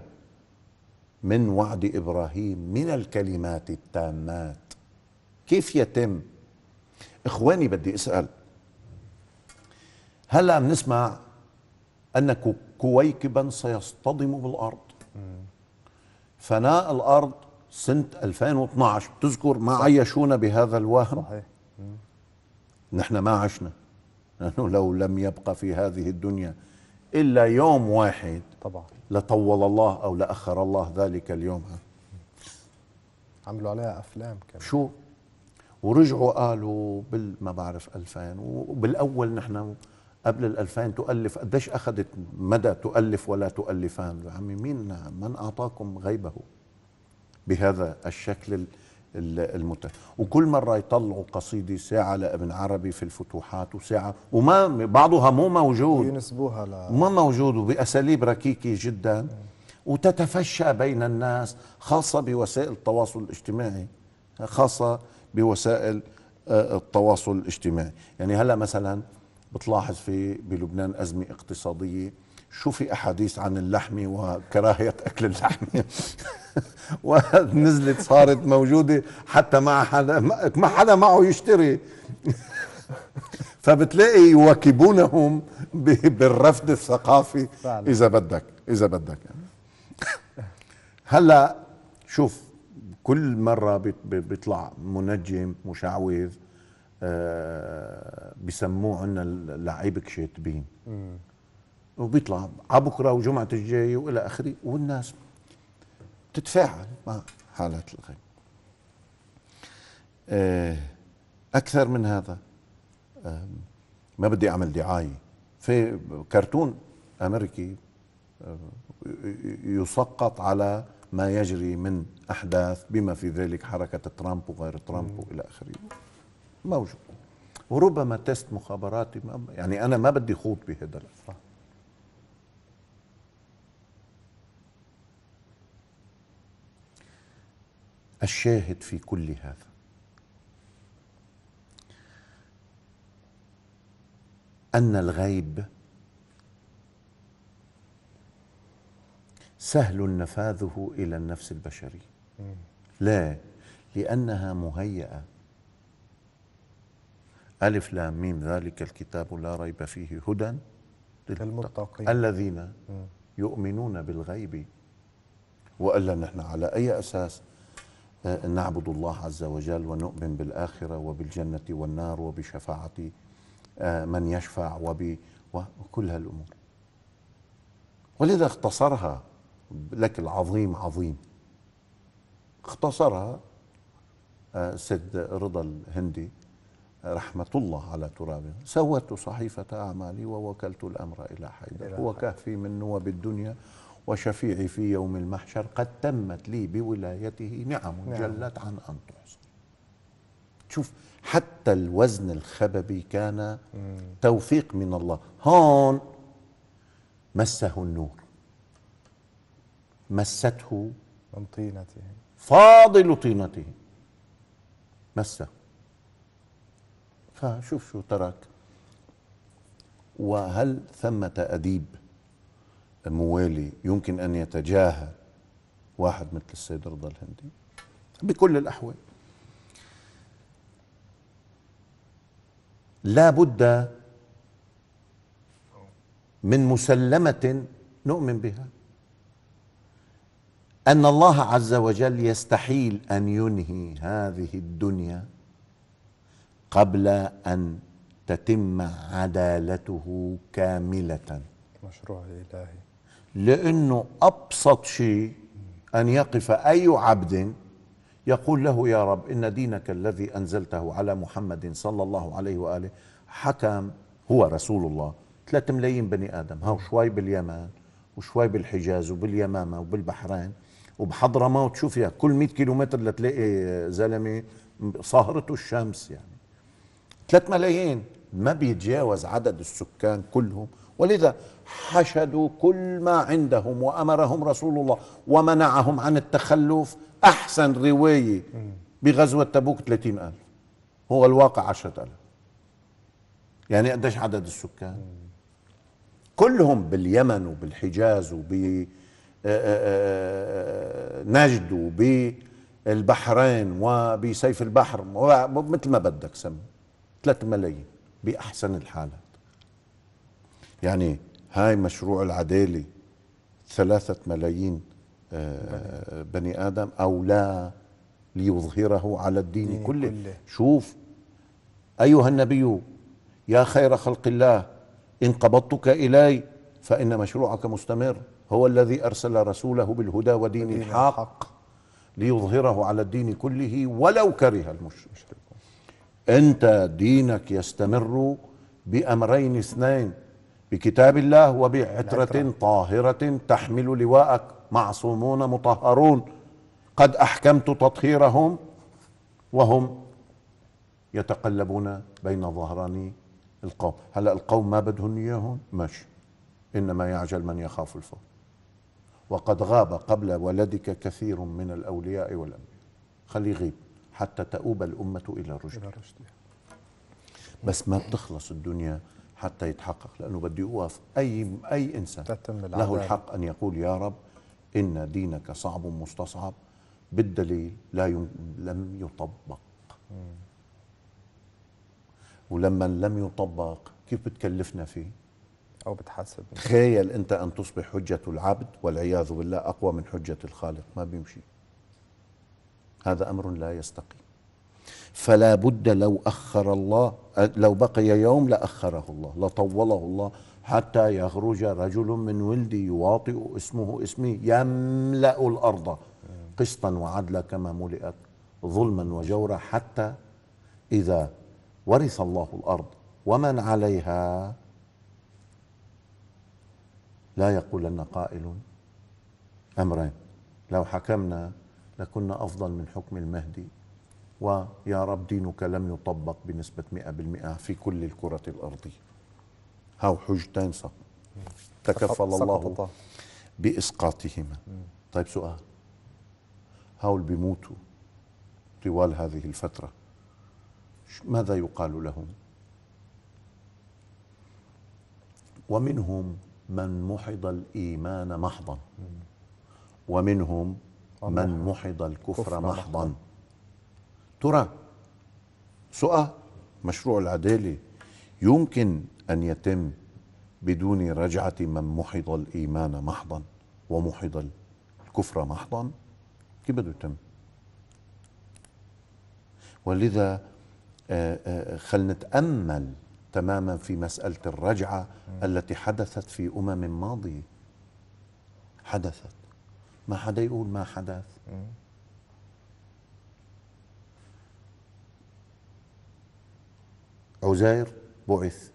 من وعد إبراهيم من الكلمات التامات كيف يتم اخواني بدي اسال هلا بنسمع ان كويكبا سيصطدم بالارض فناء الارض سنه 2012 بتذكر ما عيشونا بهذا الوهم صحيح نحن ما عشنا لانه لو لم يبقى في هذه الدنيا الا يوم واحد طبعا لطول الله او لاخر الله ذلك اليوم عملوا عليها افلام كمان شو ورجعوا قالوا بال ما بعرف 2000 وبالاول نحن قبل ال 2000 تؤلف قديش اخذت مدى تؤلف ولا تؤلفان يا عمي مين من اعطاكم غيبه بهذا الشكل المت وكل مره يطلعوا قصيده ساعه لابن عربي في الفتوحات وساعه وما بعضها مو موجود ينسبوها ل ما موجود وباساليب ركيكه جدا وتتفشى بين الناس خاصه بوسائل التواصل الاجتماعي خاصه بوسائل آه، التواصل الاجتماعي يعني هلا مثلا بتلاحظ في بلبنان أزمة اقتصادية شو في أحاديث عن اللحمة وكراهية أكل اللحمة (laughs) ونزلت صارت موجودة حتى مع حدا ما حدا معه يشتري (laughs) فبتلاقي يواكبونهم بالرفد الثقافي فعلا. إذا بدك إذا بدك (laughs) هلا شوف كل مرة بيطلع منجم مشعوذ آه، بسموه عنا اللعيب كشيتبين وبيطلع عبكرة وجمعة الجاي وإلى آخره والناس تتفاعل مع حالات الغيب آه، أكثر من هذا ما بدي أعمل دعاية في كرتون أمريكي يسقط على ما يجري من أحداث بما في ذلك حركة ترامب وغير ترامب وإلى آخره موجود وربما تست مخابراتي يعني أنا ما بدي خوض بهذا الشاهد في كل هذا أن الغيب سهل نفاذه إلى النفس البشرية لا لأنها مهيئة ألف لام ميم ذلك الكتاب لا ريب فيه هدى للمتقين الذين يؤمنون بالغيب وإلا نحن على أي أساس آه، نعبد الله عز وجل ونؤمن بالآخرة وبالجنة والنار وبشفاعة آه، من يشفع وبكل وكل هالأمور ولذا اختصرها لك العظيم عظيم اختصرها آه، سيد رضا الهندي رحمة الله على ترابه سوت صحيفة أعمالي ووكلت الأمر إلى حيدر هو كهفي من نوب الدنيا وشفيعي في يوم المحشر قد تمت لي بولايته نعم, نعم. جلت عن أن تحصى شوف حتى الوزن الخببي كان توفيق من الله هون مسه النور مسته من طينته فاضل طينته مسه فشوف شو ترك وهل ثمة أديب موالي يمكن أن يتجاهل واحد مثل السيد رضا الهندي بكل الأحوال لا بد من مسلمة نؤمن بها أن الله عز وجل يستحيل أن ينهي هذه الدنيا قبل أن تتم عدالته كاملة مشروع الإلهي لأنه أبسط شيء أن يقف أي عبد يقول له يا رب إن دينك الذي أنزلته على محمد صلى الله عليه وآله حكم هو رسول الله 3 ملايين بني آدم هاو شوي باليمن وشوي بالحجاز وباليمامة وبالبحرين وبحضرموت وتشوف يا يعني. كل 100 كيلومتر لتلاقي زلمه صهرته الشمس يعني 3 ملايين ما بيتجاوز عدد السكان كلهم ولذا حشدوا كل ما عندهم وامرهم رسول الله ومنعهم عن التخلف احسن روايه بغزوه تبوك 30000 هو الواقع 10000 يعني قديش عدد السكان كلهم باليمن وبالحجاز وب نجد بالبحرين وبسيف البحر مثل ما بدك سم 3 ملايين بأحسن الحالات يعني هاي مشروع العدالة ثلاثة ملايين آه، بني آدم أو لا ليظهره على الدين كله شوف أيها النبي يا خير خلق الله إن قبضتك إلي فإن مشروعك مستمر هو الذي أرسل رسوله بالهدى ودين الحق ليظهره على الدين كله ولو كره المشركون أنت دينك يستمر بأمرين اثنين بكتاب الله وبعترة طاهرة تحمل لواءك معصومون مطهرون قد أحكمت تطهيرهم وهم يتقلبون بين ظهراني القوم هلا القوم ما بدهن اياهم ماشي انما يعجل من يخاف الفوت وقد غاب قبل ولدك كثير من الأولياء والأنبياء خليه يغيب حتى تؤوب الأمة إلى الرشد بس ما بتخلص الدنيا حتى يتحقق لأنه بده يوقف أي أي إنسان له الحق أن يقول يا رب إن دينك صعب مستصعب بالدليل لا يم لم يطبق ولما لم يطبق كيف بتكلفنا فيه او بتحاسب تخيل انت ان تصبح حجه العبد والعياذ بالله اقوى من حجه الخالق ما بيمشي هذا امر لا يستقيم فلا بد لو اخر الله لو بقي يوم لاخره الله لطوله الله حتى يخرج رجل من ولدي يواطئ اسمه اسمي يملا الارض قسطا وعدلا كما ملئت ظلما وجورا حتى اذا ورث الله الارض ومن عليها لا يقول لنا قائل امرين لو حكمنا لكنا افضل من حكم المهدي ويا رب دينك لم يطبق بنسبه 100% في كل الكره الارضيه هاو حجتين سقط تكفل الله باسقاطهما طيب سؤال هاول بيموتوا طوال هذه الفترة ماذا يقال لهم ومنهم من محض الإيمان محضا ومنهم من محض الكفر محضا ترى سؤال مشروع العدالة يمكن أن يتم بدون رجعة من محض الإيمان محضا ومحض الكفر محضا كيف بده يتم ولذا آه، آه، خلنا نتأمل تماما في مسألة الرجعة م. التي حدثت في أمم ماضية حدثت ما حدا يقول ما حدث م. عزير بعث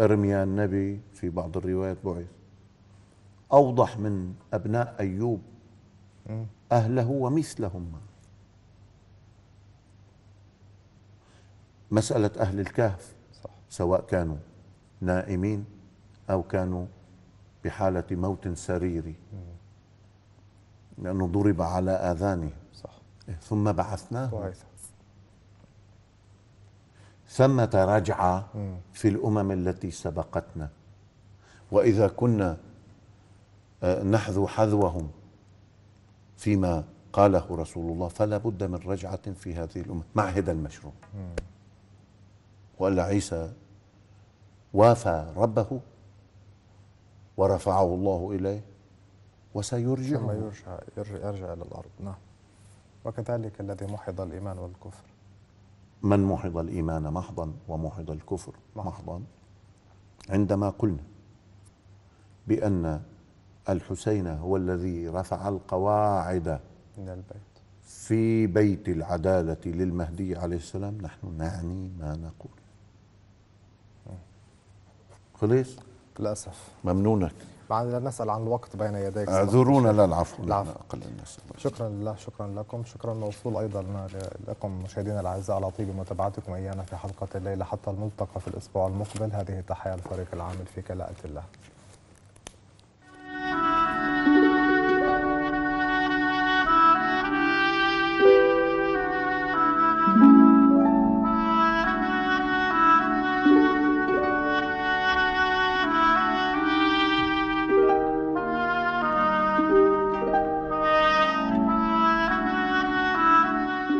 ارميا النبي في بعض الروايات بعث اوضح من ابناء ايوب اهله ومثلهم معه مسألة أهل الكهف صح. سواء كانوا نائمين أو كانوا بحالة موت سريري لأنه ضرب على آذانه صح. إيه، ثم بعثناه طيب. ثمة رجعة في الأمم التي سبقتنا وإذا كنا آه، نحذو حذوهم فيما قاله رسول الله فلا بد من رجعة في هذه الأمة معهد المشروع وقال عيسى وافى ربه ورفعه الله إليه وسيرجع ثم يرجع, يرجع, يرجع إلى الأرض نعم وكذلك الذي محض الإيمان والكفر من محض الإيمان محضا ومحض الكفر محضا عندما قلنا بأن الحسين هو الذي رفع القواعد من البيت في بيت العدالة للمهدي عليه السلام نحن نعني ما نقول خلص للاسف ممنونك معنا نسال عن الوقت بين يديك اعذرونا لا العفو العفو اقل الناس شكرا لله شكرا لكم شكرا موصول ايضا لكم مشاهدينا الاعزاء على طيب متابعتكم ايانا في حلقه الليله حتى الملتقى في الاسبوع المقبل هذه تحيه الفريق العامل في كلاءه الله